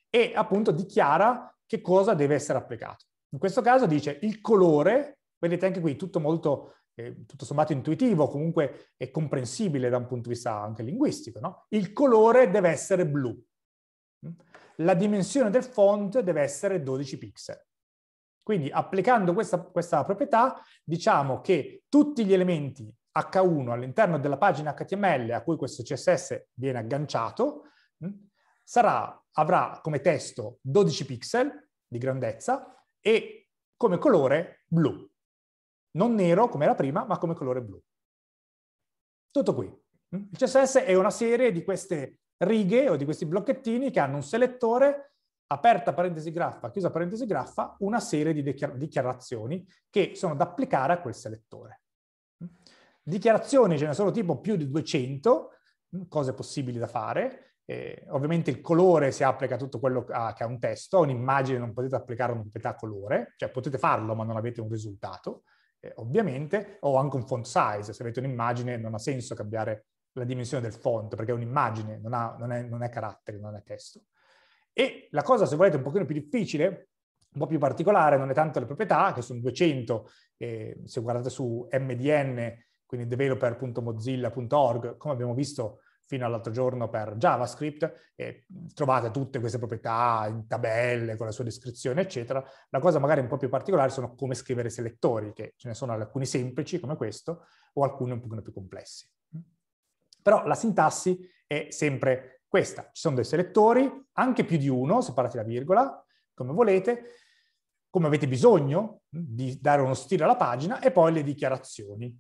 e appunto dichiara che cosa deve essere applicato. In questo caso dice il colore, vedete anche qui tutto molto eh, tutto sommato intuitivo, comunque è comprensibile da un punto di vista anche linguistico. No? Il colore deve essere blu. La dimensione del font deve essere 12 pixel. Quindi applicando questa, questa proprietà diciamo che tutti gli elementi H1 all'interno della pagina HTML a cui questo CSS viene agganciato mm, sarà, avrà come testo 12 pixel di grandezza e come colore blu non nero come era prima, ma come colore blu. Tutto qui. Mm? Il CSS è una serie di queste righe o di questi blocchettini che hanno un selettore, aperta parentesi graffa, chiusa parentesi graffa, una serie di dichiarazioni che sono da applicare a quel selettore. Mm? Dichiarazioni ce ne sono tipo più di 200, mm, cose possibili da fare. Eh, ovviamente il colore si applica a tutto quello che ha un testo, un'immagine non potete applicare a un'unità colore, cioè potete farlo ma non avete un risultato eh, ovviamente, o anche un font size. Se avete un'immagine non ha senso cambiare la dimensione del font, perché è un'immagine, non, ha, non, è, non è carattere, non è testo. E la cosa, se volete, un pochino più difficile, un po' più particolare, non è tanto le proprietà, che sono 200, eh, se guardate su MDN, quindi developer.mozilla.org, come abbiamo visto fino all'altro giorno per JavaScript e trovate tutte queste proprietà in tabelle con la sua descrizione, eccetera. La cosa magari un po' più particolare sono come scrivere i selettori, che ce ne sono alcuni semplici come questo o alcuni un pochino più complessi. Però la sintassi è sempre questa. Ci sono dei selettori, anche più di uno, separati da virgola, come volete, come avete bisogno di dare uno stile alla pagina e poi le dichiarazioni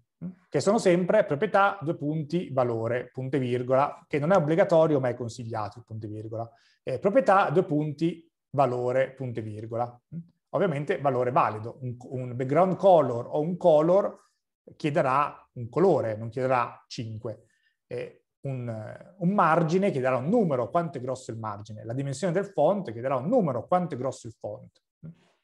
che sono sempre proprietà, due punti, valore, punto e virgola, che non è obbligatorio ma è consigliato il punto e virgola. Eh, proprietà, due punti, valore, punto e virgola. Ovviamente valore valido, un, un background color o un color chiederà un colore, non chiederà 5. Eh, un, un, margine chiederà un numero, quanto è grosso il margine. La dimensione del font chiederà un numero, quanto è grosso il font.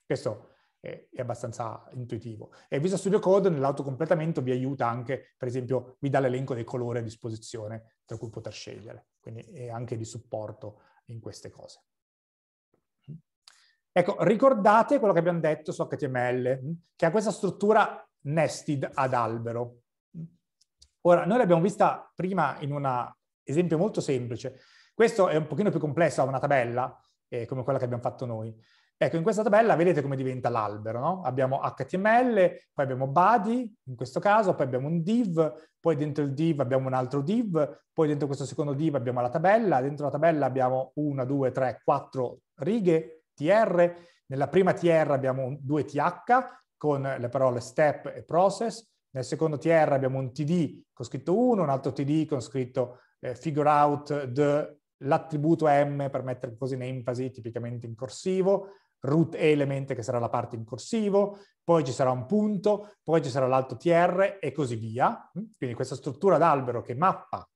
Questo è, abbastanza intuitivo. E Visual Studio Code nell'autocompletamento vi aiuta anche, per esempio, vi dà l'elenco dei colori a disposizione tra cui poter scegliere, quindi è anche di supporto in queste cose. Ecco, ricordate quello che abbiamo detto su HTML, mm? che ha questa struttura nested ad albero. Ora, noi l'abbiamo vista prima in un esempio molto semplice. Questo è un pochino più complesso, ha una tabella, eh, come quella che abbiamo fatto noi. Ecco, in questa tabella vedete come diventa l'albero, no? Abbiamo HTML, poi abbiamo body, in questo caso, poi abbiamo un div, poi dentro il div abbiamo un altro div, poi dentro questo secondo div abbiamo la tabella, dentro la tabella abbiamo una, due, tre, quattro righe, tr, nella prima tr abbiamo due th con le parole step e process, nel secondo tr abbiamo un td con scritto 1, un altro td con scritto eh, figure out the l'attributo m per mettere così in enfasi, tipicamente in corsivo, root element che sarà la parte in corsivo, poi ci sarà un punto, poi ci sarà l'alto tr e così via. Mm? Quindi questa struttura d'albero che mappa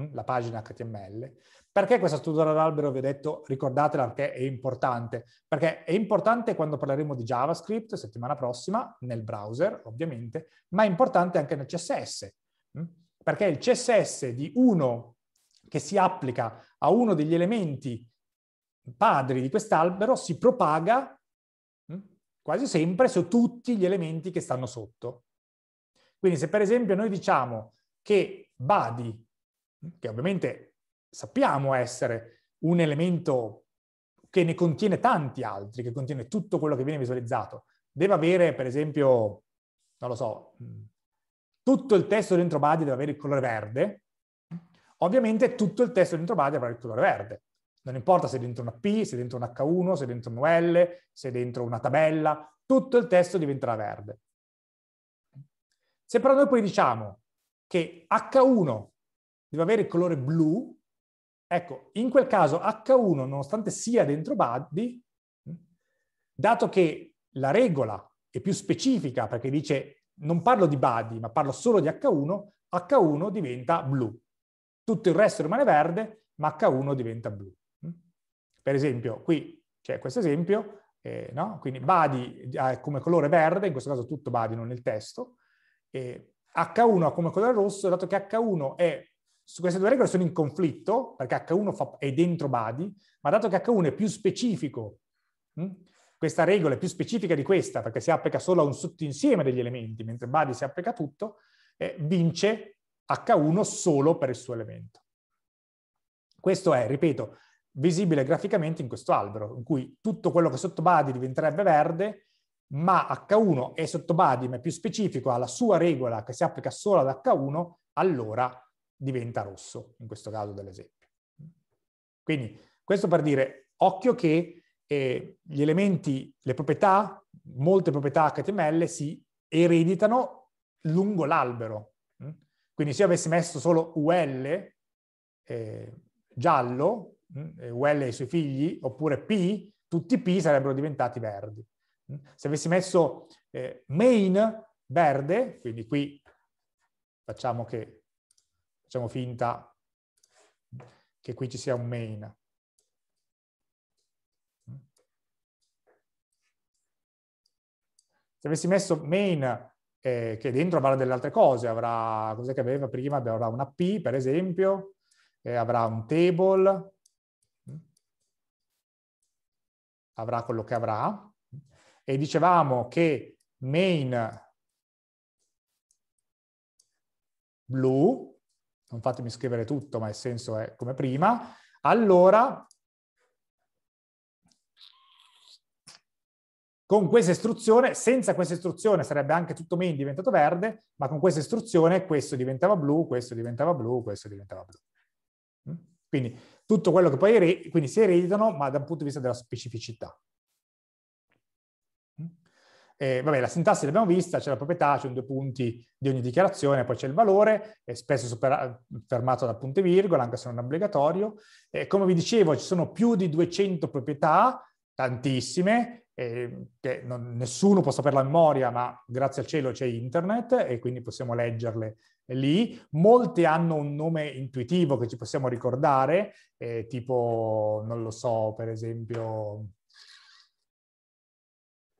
mm, la pagina HTML. Perché questa struttura d'albero, vi ho detto, ricordatela perché è importante? Perché è importante quando parleremo di JavaScript settimana prossima, nel browser ovviamente, ma è importante anche nel CSS. Mm? Perché il CSS di uno che si applica a uno degli elementi padri di quest'albero si propaga hm, quasi sempre su tutti gli elementi che stanno sotto. Quindi se per esempio noi diciamo che Badi, hm, che ovviamente sappiamo essere un elemento che ne contiene tanti altri, che contiene tutto quello che viene visualizzato, deve avere per esempio, non lo so, hm, tutto il testo dentro Badi deve avere il colore verde, ovviamente tutto il testo dentro Badi avrà il colore verde. Non importa se è dentro una P, se è dentro un H1, se è dentro un L, se è dentro una tabella, tutto il testo diventerà verde. Se però noi poi diciamo che H1 deve avere il colore blu, ecco, in quel caso H1, nonostante sia dentro body, dato che la regola è più specifica perché dice non parlo di body, ma parlo solo di H1, H1 diventa blu. Tutto il resto rimane verde, ma H1 diventa blu. Per esempio, qui c'è questo esempio, eh, no? quindi body ha come colore verde, in questo caso tutto body, non il testo, H1 ha come colore rosso, dato che H1 è, su queste due regole sono in conflitto, perché H1 fa, è dentro body, ma dato che H1 è più specifico, mh? Hm? questa regola è più specifica di questa, perché si applica solo a un sottinsieme degli elementi, mentre body si applica a tutto, eh, vince H1 solo per il suo elemento. Questo è, ripeto, visibile graficamente in questo albero, in cui tutto quello che è sotto body diventerebbe verde, ma H1 è sotto body, ma è più specifico, ha la sua regola che si applica solo ad H1, allora diventa rosso, in questo caso dell'esempio. Quindi questo per dire, occhio che eh, gli elementi, le proprietà, molte proprietà HTML si ereditano lungo l'albero. Quindi se io avessi messo solo UL eh, giallo, UL eh, e i suoi figli, oppure P, tutti P sarebbero diventati verdi. Mm? Se avessi messo eh, main verde, quindi qui facciamo, che, facciamo finta che qui ci sia un main, mm? se avessi messo main eh, che dentro avrà delle altre cose, avrà cos'è che aveva prima, avrà una P per esempio, eh, avrà un table, avrà quello che avrà, e dicevamo che main blu, non fatemi scrivere tutto, ma il senso è come prima, allora con questa istruzione, senza questa istruzione sarebbe anche tutto main diventato verde, ma con questa istruzione questo diventava blu, questo diventava blu, questo diventava blu. Mm? Quindi tutto quello che poi quindi si ereditano, ma dal punto di vista della specificità. Mm? Eh, vabbè, la sintassi l'abbiamo vista, c'è la proprietà, c'è un due punti di ogni dichiarazione, poi c'è il valore, è spesso supera- fermato da punte virgola, anche se non è obbligatorio. Eh, come vi dicevo, ci sono più di 200 proprietà, tantissime, eh, che non, nessuno può saperla a memoria, ma grazie al cielo c'è internet e quindi possiamo leggerle lì. Molte hanno un nome intuitivo che ci possiamo ricordare, eh, tipo, non lo so, per esempio...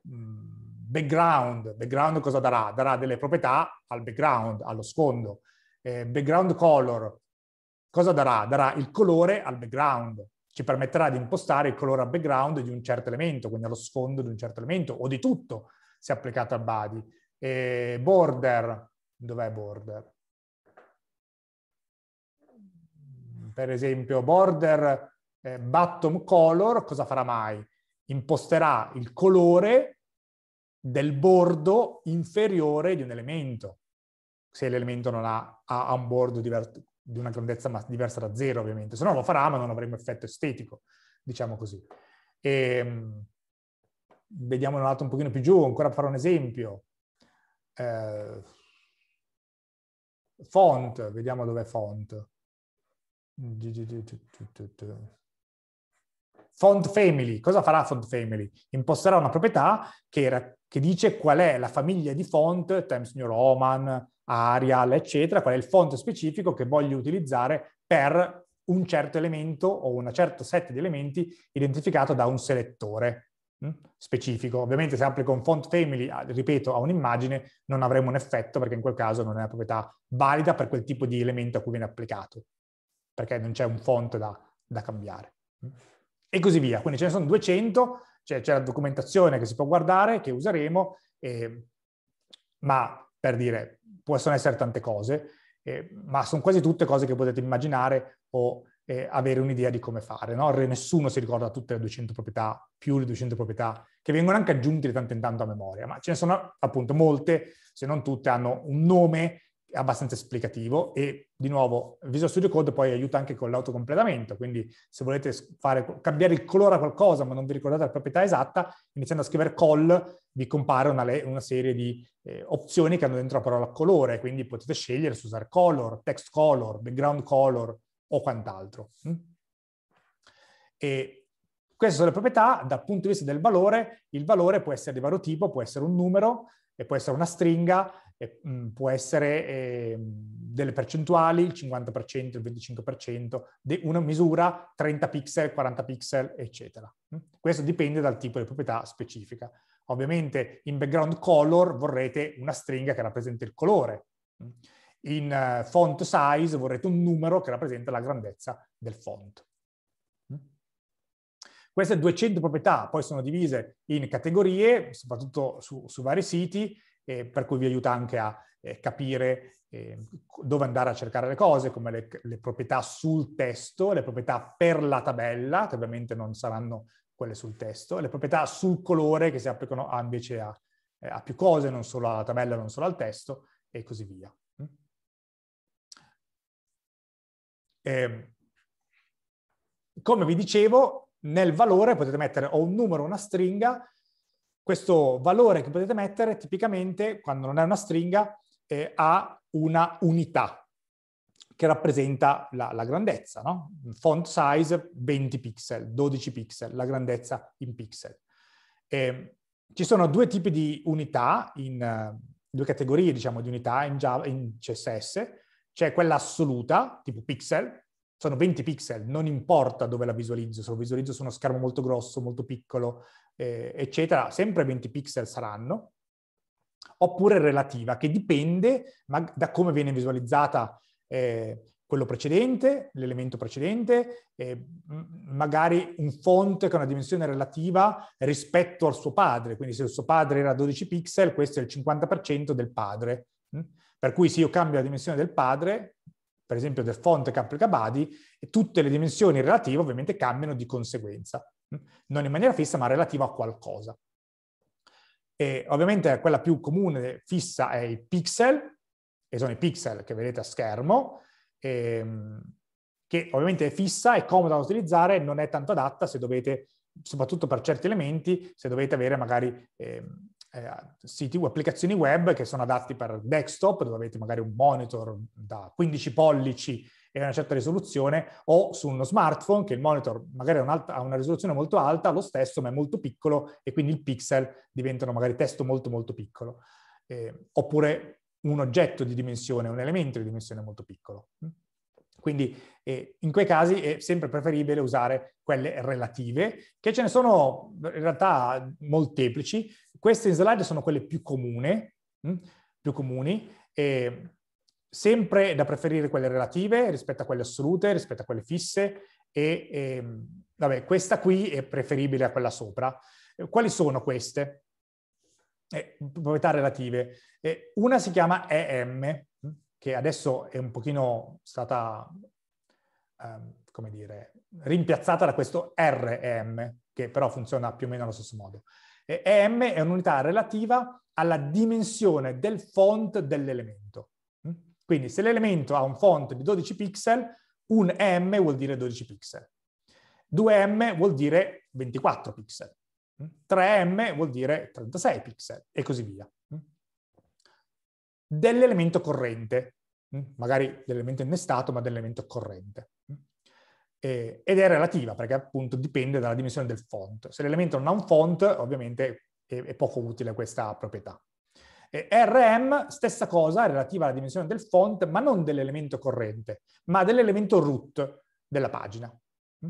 Mm, background, background cosa darà? Darà delle proprietà al background, allo sfondo. Eh, background color, cosa darà? Darà il colore al background ci permetterà di impostare il colore a background di un certo elemento, quindi allo sfondo di un certo elemento, o di tutto, se applicato al body. E border, dov'è border? Per esempio, border eh, bottom color, cosa farà mai? Imposterà il colore del bordo inferiore di un elemento, se l'elemento non ha, ha un bordo di una grandezza diversa da zero, ovviamente, se no lo farà, ma non avremo effetto estetico, diciamo così. E, ehm, vediamo un altro un pochino più giù, ancora per fare un esempio. Eh, font, vediamo dov'è font. Font family, cosa farà font family? Imposterà una proprietà che, che dice qual è la famiglia di font, Times New Roman, Arial, eccetera, qual è il font specifico che voglio utilizzare per un certo elemento o un certo set di elementi identificato da un selettore mm, specifico. Ovviamente se applico un font family, ah, ripeto, a un'immagine non avremo un effetto perché in quel caso non è una proprietà valida per quel tipo di elemento a cui viene applicato, perché non c'è un font da, da cambiare. Mm. E così via. Quindi ce ne sono 200, cioè c'è la documentazione che si può guardare, che useremo, eh, ma per dire, possono essere tante cose, eh, ma sono quasi tutte cose che potete immaginare o eh, avere un'idea di come fare. No? Nessuno si ricorda tutte le 200 proprietà, più le 200 proprietà, che vengono anche aggiunte di tanto in tanto a memoria, ma ce ne sono appunto molte, se non tutte, hanno un nome abbastanza esplicativo e di nuovo Visual Studio Code poi aiuta anche con l'autocompletamento, quindi se volete fare, cambiare il colore a qualcosa ma non vi ricordate la proprietà esatta, iniziando a scrivere call vi compare una, una serie di eh, opzioni che hanno dentro la parola colore, quindi potete scegliere se usare color, text color, background color o quant'altro. Mm? E queste sono le proprietà, dal punto di vista del valore, il valore può essere di vario tipo, può essere un numero, può essere una stringa, e, mhmm, può essere eh, delle percentuali, il 50%, il 25%, de- una misura 30 pixel, 40 pixel, eccetera. Questo dipende dal tipo di proprietà specifica. Ovviamente in background color vorrete una stringa che rappresenta il colore. In eh, font size vorrete un numero che rappresenta la grandezza del font. Queste 200 proprietà poi sono divise in categorie, soprattutto su, su vari siti, eh, per cui vi aiuta anche a eh, capire eh, dove andare a cercare le cose, come le, le, proprietà sul testo, le proprietà per la tabella, che ovviamente non saranno quelle sul testo, le proprietà sul colore che si applicano a, invece a, eh, a più cose, non solo alla tabella, non solo al testo, e così via. Eh, come vi dicevo, nel valore potete mettere o un numero o una stringa questo valore che potete mettere tipicamente, quando non è una stringa, eh, ha una unità che rappresenta la, la grandezza, no? Font size 20 pixel, 12 pixel, la grandezza in pixel. Eh, ci sono due tipi di unità, in, eh, due categorie diciamo di unità in, Java, in CSS. C'è quella assoluta, tipo pixel, sono 20 pixel, non importa dove la visualizzo, se lo visualizzo su uno schermo molto grosso, molto piccolo, eh, eccetera, sempre 20 pixel saranno, oppure relativa, che dipende da come viene visualizzata eh, quello precedente, l'elemento precedente, eh, magari un font che ha una dimensione relativa rispetto al suo padre, quindi se il suo padre era 12 pixel, questo è il 50% del padre. Hm? Per cui se io cambio la dimensione del padre, per esempio del font che applica body, tutte le dimensioni relative ovviamente cambiano di conseguenza non in maniera fissa ma relativa a qualcosa. E ovviamente quella più comune fissa è i pixel, e sono i pixel che vedete a schermo, ehm, che ovviamente è fissa, è comoda da utilizzare, non è tanto adatta se dovete, soprattutto per certi elementi, se dovete avere magari ehm, eh, siti o applicazioni web che sono adatti per desktop, dove avete magari un monitor da 15 pollici e una certa risoluzione, o su uno smartphone che il monitor magari ha, ha una risoluzione molto alta, lo stesso ma è molto piccolo e quindi il pixel diventano magari testo molto molto piccolo. Eh, oppure un oggetto di dimensione, un elemento di dimensione molto piccolo. Quindi eh, in quei casi è sempre preferibile usare quelle relative, che ce ne sono in realtà molteplici. Queste in slide sono quelle più, comune, mh, mm, più comuni, e sempre da preferire quelle relative rispetto a quelle assolute, rispetto a quelle fisse e, e ehm, vabbè, questa qui è preferibile a quella sopra. Eh, quali sono queste? Eh, proprietà relative. Eh, una si chiama EM, hm, che adesso è un pochino stata, um, come dire, rimpiazzata da questo REM, che però funziona più o meno allo stesso modo. Eh, EM è un'unità relativa alla dimensione del font dell'elemento. Quindi se l'elemento ha un font di 12 pixel, un M vuol dire 12 pixel, 2M vuol dire 24 pixel, 3M vuol dire 36 pixel e così via. Dell'elemento corrente, magari dell'elemento innestato, ma dell'elemento corrente. Ed è relativa perché appunto dipende dalla dimensione del font. Se l'elemento non ha un font, ovviamente è poco utile questa proprietà. RM, stessa cosa, relativa alla dimensione del font, ma non dell'elemento corrente, ma dell'elemento root della pagina, mm?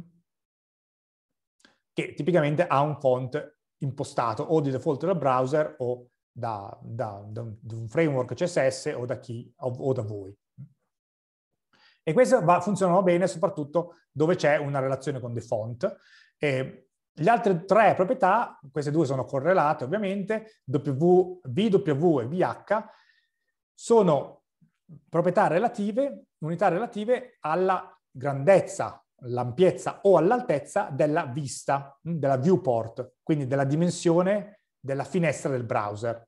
che tipicamente ha un font impostato o di default dal browser o da, da, da un framework CSS o da chi o da voi. E questo va, funziona bene soprattutto dove c'è una relazione con dei font. Le altre tre proprietà, queste due sono correlate ovviamente, w, VW e VH, sono proprietà relative, unità relative alla grandezza, l'ampiezza o all'altezza della vista, mm, della viewport, quindi della dimensione della finestra del browser.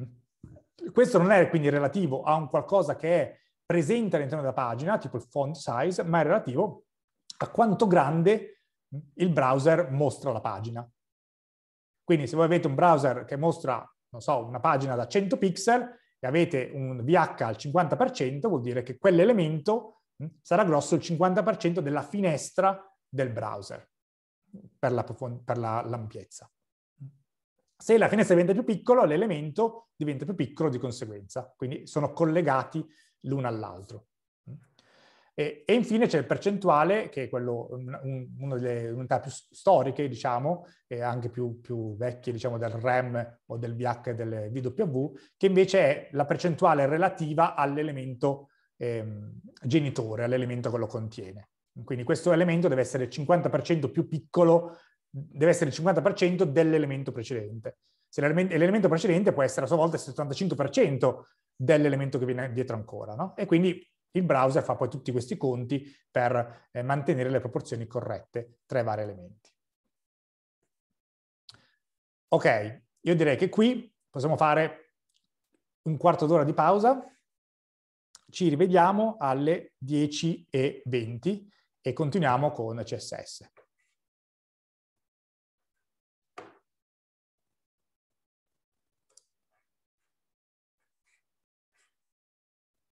Mm. Questo non è quindi relativo a un qualcosa che è presente all'interno della pagina, tipo il font size, ma è relativo a quanto grande è il browser mostra la pagina. Quindi se voi avete un browser che mostra, non so, una pagina da 100 pixel e avete un VH al 50%, vuol dire che quell'elemento mm, sarà grosso il 50% della finestra del browser per, la, per la, l'ampiezza. Se la finestra diventa più piccola, l'elemento diventa più piccolo di conseguenza, quindi sono collegati l'uno all'altro. E, e, infine c'è il percentuale, che è quello, un, una delle unità più storiche, diciamo, e anche più, più vecchie, diciamo, del REM o del VH e del VW, che invece è la percentuale relativa all'elemento ehm, genitore, all'elemento che lo contiene. Quindi questo elemento deve essere il 50% più piccolo, deve essere il 50% dell'elemento precedente. Se l'elemento, l'elemento precedente può essere a sua volta il 75% dell'elemento che viene dietro ancora, no? E quindi il browser fa poi tutti questi conti per eh, mantenere le proporzioni corrette tra i vari elementi. Ok, io direi che qui possiamo fare un quarto d'ora di pausa. Ci rivediamo alle 10.20 e continuiamo con CSS.